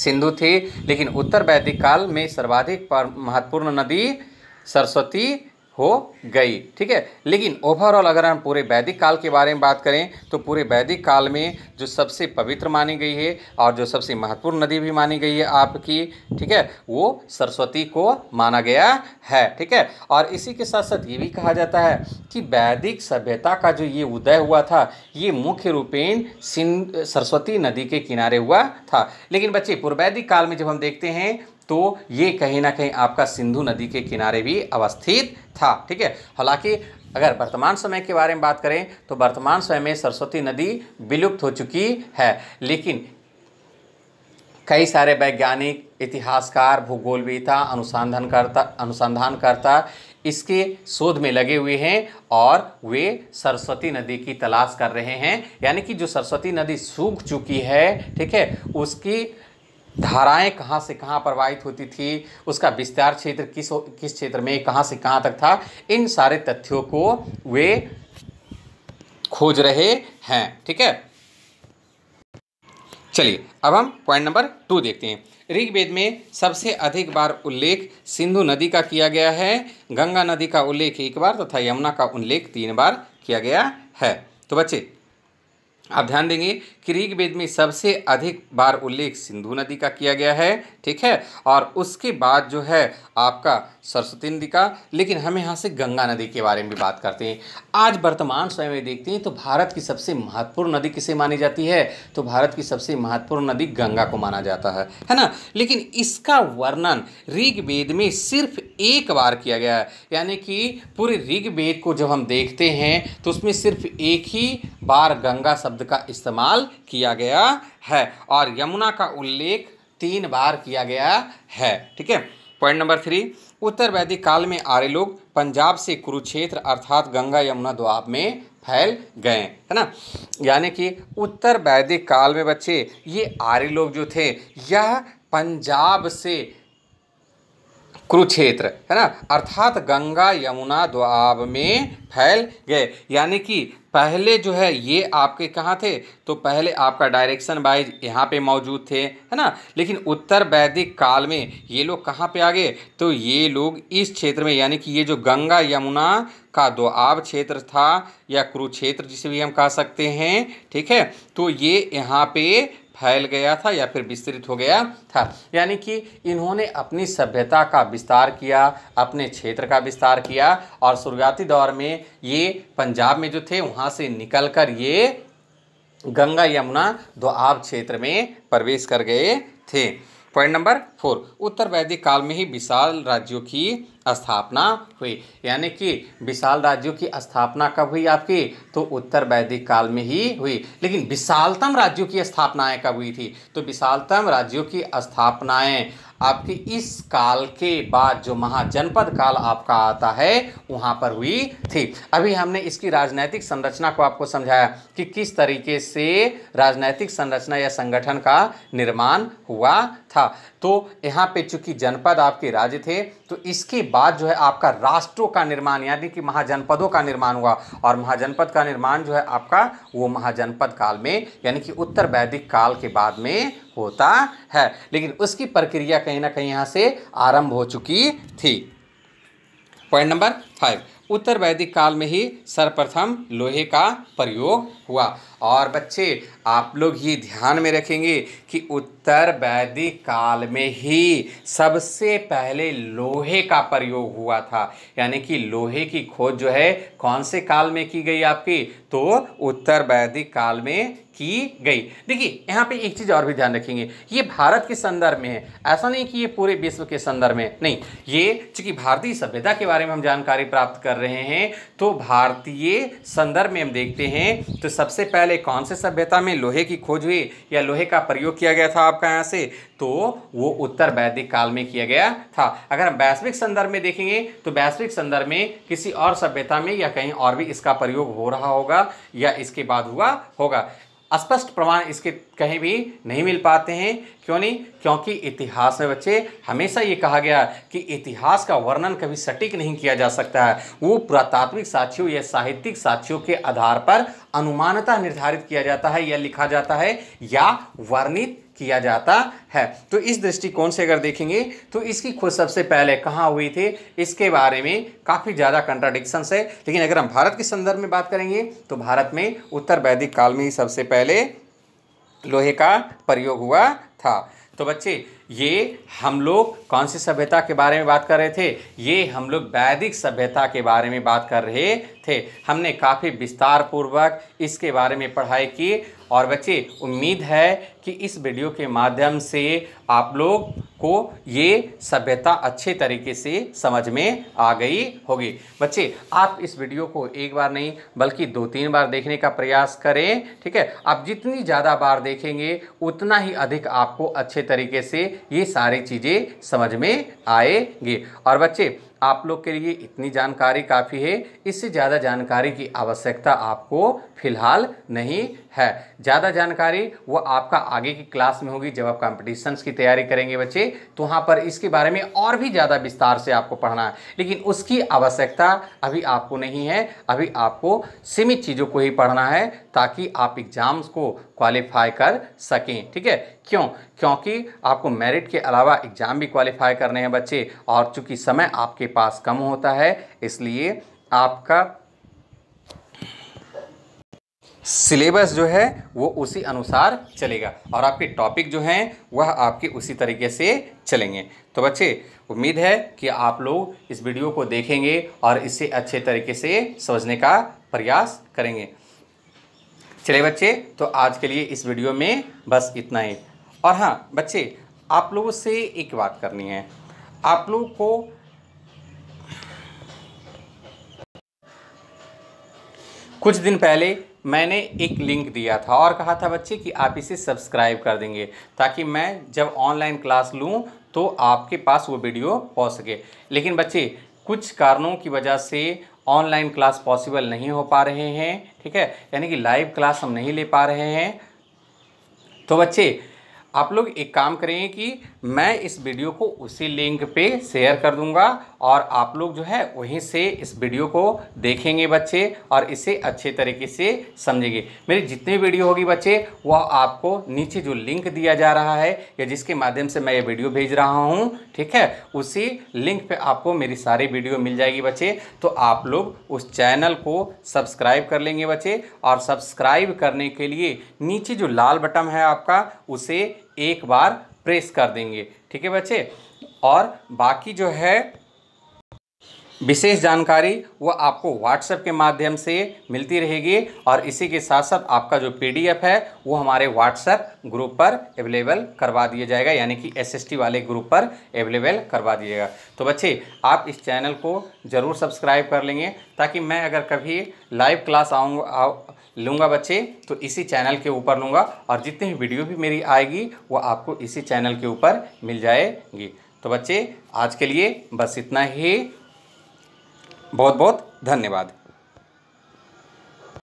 सिंधु थी लेकिन उत्तर वैदिक काल में सर्वाधिक महत्वपूर्ण नदी सरस्वती हो गई ठीक है लेकिन ओवरऑल अगर हम पूरे वैदिक काल के बारे में बात करें तो पूरे वैदिक काल में जो सबसे पवित्र मानी गई है और जो सबसे महत्वपूर्ण नदी भी मानी गई है आपकी ठीक है वो सरस्वती को माना गया है ठीक है और इसी के साथ साथ ये भी कहा जाता है कि वैदिक सभ्यता का जो ये उदय हुआ था ये मुख्य रूपेण सिंध सरस्वती नदी के किनारे हुआ था लेकिन बच्चे पूर्वैदिक काल में जब हम देखते हैं तो ये कहीं ना कहीं आपका सिंधु नदी के किनारे भी अवस्थित था ठीक है हालांकि अगर वर्तमान समय के बारे में बात करें तो वर्तमान समय में सरस्वती नदी विलुप्त हो चुकी है लेकिन कई सारे वैज्ञानिक इतिहासकार भूगोलवेता अनुसंधानकर्ता अनुसंधानकर्ता इसके शोध में लगे हुए हैं और वे सरस्वती नदी की तलाश कर रहे हैं यानी कि जो सरस्वती नदी सूख चुकी है ठीक है उसकी धाराएं कहाँ से कहाँ प्रवाहित होती थी उसका विस्तार क्षेत्र किस किस क्षेत्र में कहाँ से कहाँ तक था इन सारे तथ्यों को वे खोज रहे हैं ठीक है चलिए अब हम पॉइंट नंबर टू देखते हैं ऋग्वेद में सबसे अधिक बार उल्लेख सिंधु नदी का किया गया है गंगा नदी का उल्लेख एक बार तथा यमुना का उल्लेख तीन बार किया गया है तो बच्चे आप ध्यान देंगे कि ऋग्वेद में सबसे अधिक बार उल्लेख सिंधु नदी का किया गया है ठीक है और उसके बाद जो है आपका सरस्वती नदी का लेकिन हम यहाँ से गंगा नदी के बारे में भी बात करते हैं आज वर्तमान समय में देखते हैं तो भारत की सबसे महत्वपूर्ण नदी किसे मानी जाती है तो भारत की सबसे महत्वपूर्ण नदी गंगा को माना जाता है है ना लेकिन इसका वर्णन ऋग्वेद में सिर्फ एक बार किया गया है यानी कि पूरे ऋग्वेद को जब हम देखते हैं तो उसमें सिर्फ एक ही बार गंगा शब्द शब्द का इस्तेमाल किया गया है और यमुना का उल्लेख तीन बार किया गया है ठीक है पॉइंट नंबर थ्री उत्तर वैदिक काल में आर्य लोग पंजाब से कुरुक्षेत्र अर्थात गंगा यमुना द्वाब में फैल गए है ना यानी कि उत्तर वैदिक काल में बच्चे ये आर्य लोग जो थे यह पंजाब से कुरुक्षेत्र है ना अर्थात गंगा यमुना द्वाब में फैल गए यानी कि पहले जो है ये आपके कहाँ थे तो पहले आपका डायरेक्शन वाइज यहाँ पे मौजूद थे है ना लेकिन उत्तर वैदिक काल में ये लोग कहाँ पे आ गए तो ये लोग इस क्षेत्र में यानी कि ये जो गंगा यमुना का दो आब क्षेत्र था या कुरुक्षेत्र जिसे भी हम कह सकते हैं ठीक है तो ये यहाँ पे फैल गया था या फिर विस्तृत हो गया था यानी कि इन्होंने अपनी सभ्यता का विस्तार किया अपने क्षेत्र का विस्तार किया और शुरुआती दौर में ये पंजाब में जो थे वहाँ से निकल कर ये गंगा यमुना दो आब क्षेत्र में प्रवेश कर गए थे पॉइंट नंबर फोर उत्तर वैदिक काल में ही विशाल राज्यों की स्थापना हुई यानी कि विशाल राज्यों की स्थापना कब हुई आपकी तो उत्तर वैदिक काल में ही हुई लेकिन विशालतम राज्यों की स्थापनाएं कब हुई थी तो विशालतम राज्यों की स्थापनाएं आपके इस काल के बाद जो महाजनपद काल आपका आता है वहाँ पर हुई थी अभी हमने इसकी राजनैतिक संरचना को आपको समझाया कि किस तरीके से राजनैतिक संरचना या संगठन का निर्माण हुआ था तो यहाँ पे चूंकि जनपद आपके राज्य थे तो इसके बाद जो है आपका राष्ट्रों का निर्माण यानी कि महाजनपदों का निर्माण हुआ और महाजनपद का निर्माण जो है आपका वो महाजनपद काल में यानी कि उत्तर वैदिक काल के बाद में होता है लेकिन उसकी प्रक्रिया कहीं ना कहीं यहाँ से आरंभ हो चुकी थी पॉइंट नंबर फाइव उत्तर वैदिक काल में ही सर्वप्रथम लोहे का प्रयोग हुआ और बच्चे आप लोग ये ध्यान में रखेंगे कि उत्तर वैदिक काल में ही सबसे पहले लोहे का प्रयोग हुआ था यानी कि लोहे की खोज जो है कौन से काल में की गई आपकी तो उत्तर वैदिक काल में की गई देखिए यहाँ पे एक चीज़ और भी ध्यान रखेंगे ये भारत के संदर्भ में है ऐसा नहीं कि ये पूरे विश्व के संदर्भ में नहीं ये चूंकि भारतीय सभ्यता के बारे में हम जानकारी प्राप्त कर रहे हैं तो भारतीय संदर्भ में हम देखते हैं तो सबसे पहले कौन से सभ्यता में लोहे की खोज हुई या लोहे का प्रयोग किया गया था आपका यहाँ से तो वो उत्तर वैदिक काल में किया गया था अगर हम वैश्विक संदर्भ में देखेंगे तो वैश्विक संदर्भ में किसी और सभ्यता में या कहीं और भी इसका प्रयोग हो रहा होगा या इसके बाद हुआ होगा स्पष्ट प्रमाण इसके कहीं भी नहीं मिल पाते हैं क्यों नहीं क्योंकि इतिहास में बच्चे हमेशा ये कहा गया कि इतिहास का वर्णन कभी सटीक नहीं किया जा सकता है वो पुरातात्विक साक्षियों या साहित्यिक साक्षियों के आधार पर अनुमानता निर्धारित किया जाता है या लिखा जाता है या वर्णित किया जाता है तो इस दृष्टिकोण से अगर देखेंगे तो इसकी खोज सबसे पहले कहाँ हुई थी इसके बारे में काफ़ी ज़्यादा कंट्राडिक्शंस है लेकिन अगर हम भारत के संदर्भ में बात करेंगे तो भारत में उत्तर वैदिक काल में ही सबसे पहले लोहे का प्रयोग हुआ था तो बच्चे ये हम लोग कौन सी सभ्यता के बारे में बात कर रहे थे ये हम लोग वैदिक सभ्यता के बारे में बात कर रहे थे हमने काफ़ी विस्तार पूर्वक इसके बारे में पढ़ाई की और बच्चे उम्मीद है कि इस वीडियो के माध्यम से आप लोग को ये सभ्यता अच्छे तरीके से समझ में आ गई होगी बच्चे आप इस वीडियो को एक बार नहीं बल्कि दो तीन बार देखने का प्रयास करें ठीक है आप जितनी ज़्यादा बार देखेंगे उतना ही अधिक आपको अच्छे तरीके से ये सारी चीज़ें समझ में आएंगी और बच्चे आप लोग के लिए इतनी जानकारी काफ़ी है इससे ज़्यादा जानकारी की आवश्यकता आपको फ़िलहाल नहीं है ज़्यादा जानकारी वो आपका आगे की क्लास में होगी जब आप कॉम्पिटिशन्स की तैयारी करेंगे बच्चे तो वहाँ पर इसके बारे में और भी ज़्यादा विस्तार से आपको पढ़ना है लेकिन उसकी आवश्यकता अभी आपको नहीं है अभी आपको सीमित चीज़ों को ही पढ़ना है ताकि आप एग्ज़ाम्स को क्वालिफाई कर सकें ठीक है क्यों क्योंकि आपको मेरिट के अलावा एग्ज़ाम भी क्वालिफाई करने हैं बच्चे और चूंकि समय आपके पास कम होता है इसलिए आपका सिलेबस जो है वो उसी अनुसार चलेगा और आपके टॉपिक जो हैं वह आपके उसी तरीके से चलेंगे तो बच्चे उम्मीद है कि आप लोग इस वीडियो को देखेंगे और इसे अच्छे तरीके से समझने का प्रयास करेंगे चले बच्चे तो आज के लिए इस वीडियो में बस इतना ही और हाँ बच्चे आप लोगों से एक बात करनी है आप लोगों को कुछ दिन पहले मैंने एक लिंक दिया था और कहा था बच्चे कि आप इसे सब्सक्राइब कर देंगे ताकि मैं जब ऑनलाइन क्लास लूँ तो आपके पास वो वीडियो पहुँच सके लेकिन बच्चे कुछ कारणों की वजह से ऑनलाइन क्लास पॉसिबल नहीं हो पा रहे हैं ठीक है यानी कि लाइव क्लास हम नहीं ले पा रहे हैं तो बच्चे आप लोग एक काम करें कि मैं इस वीडियो को उसी लिंक पे शेयर कर दूंगा और आप लोग जो है वहीं से इस वीडियो को देखेंगे बच्चे और इसे अच्छे तरीके से समझेंगे मेरी जितनी वीडियो होगी बच्चे वह आपको नीचे जो लिंक दिया जा रहा है या जिसके माध्यम से मैं ये वीडियो भेज रहा हूँ ठीक है उसी लिंक पे आपको मेरी सारी वीडियो मिल जाएगी बच्चे तो आप लोग उस चैनल को सब्सक्राइब कर लेंगे बच्चे और सब्सक्राइब करने के लिए नीचे जो लाल बटन है आपका उसे एक बार प्रेस कर देंगे ठीक है बच्चे और बाकी जो है विशेष जानकारी वो आपको व्हाट्सएप के माध्यम से मिलती रहेगी और इसी के साथ साथ आपका जो पी है वो हमारे व्हाट्सएप ग्रुप पर अवेलेबल करवा दिया जाएगा यानी कि एस वाले ग्रुप पर अवेलेबल करवा दिएगा तो बच्चे आप इस चैनल को ज़रूर सब्सक्राइब कर लेंगे ताकि मैं अगर कभी लाइव क्लास आऊँगा लूँगा बच्चे तो इसी चैनल के ऊपर लूँगा और जितनी भी वीडियो भी मेरी आएगी वो आपको इसी चैनल के ऊपर मिल जाएगी तो बच्चे आज के लिए बस इतना ही बहुत बहुत धन्यवाद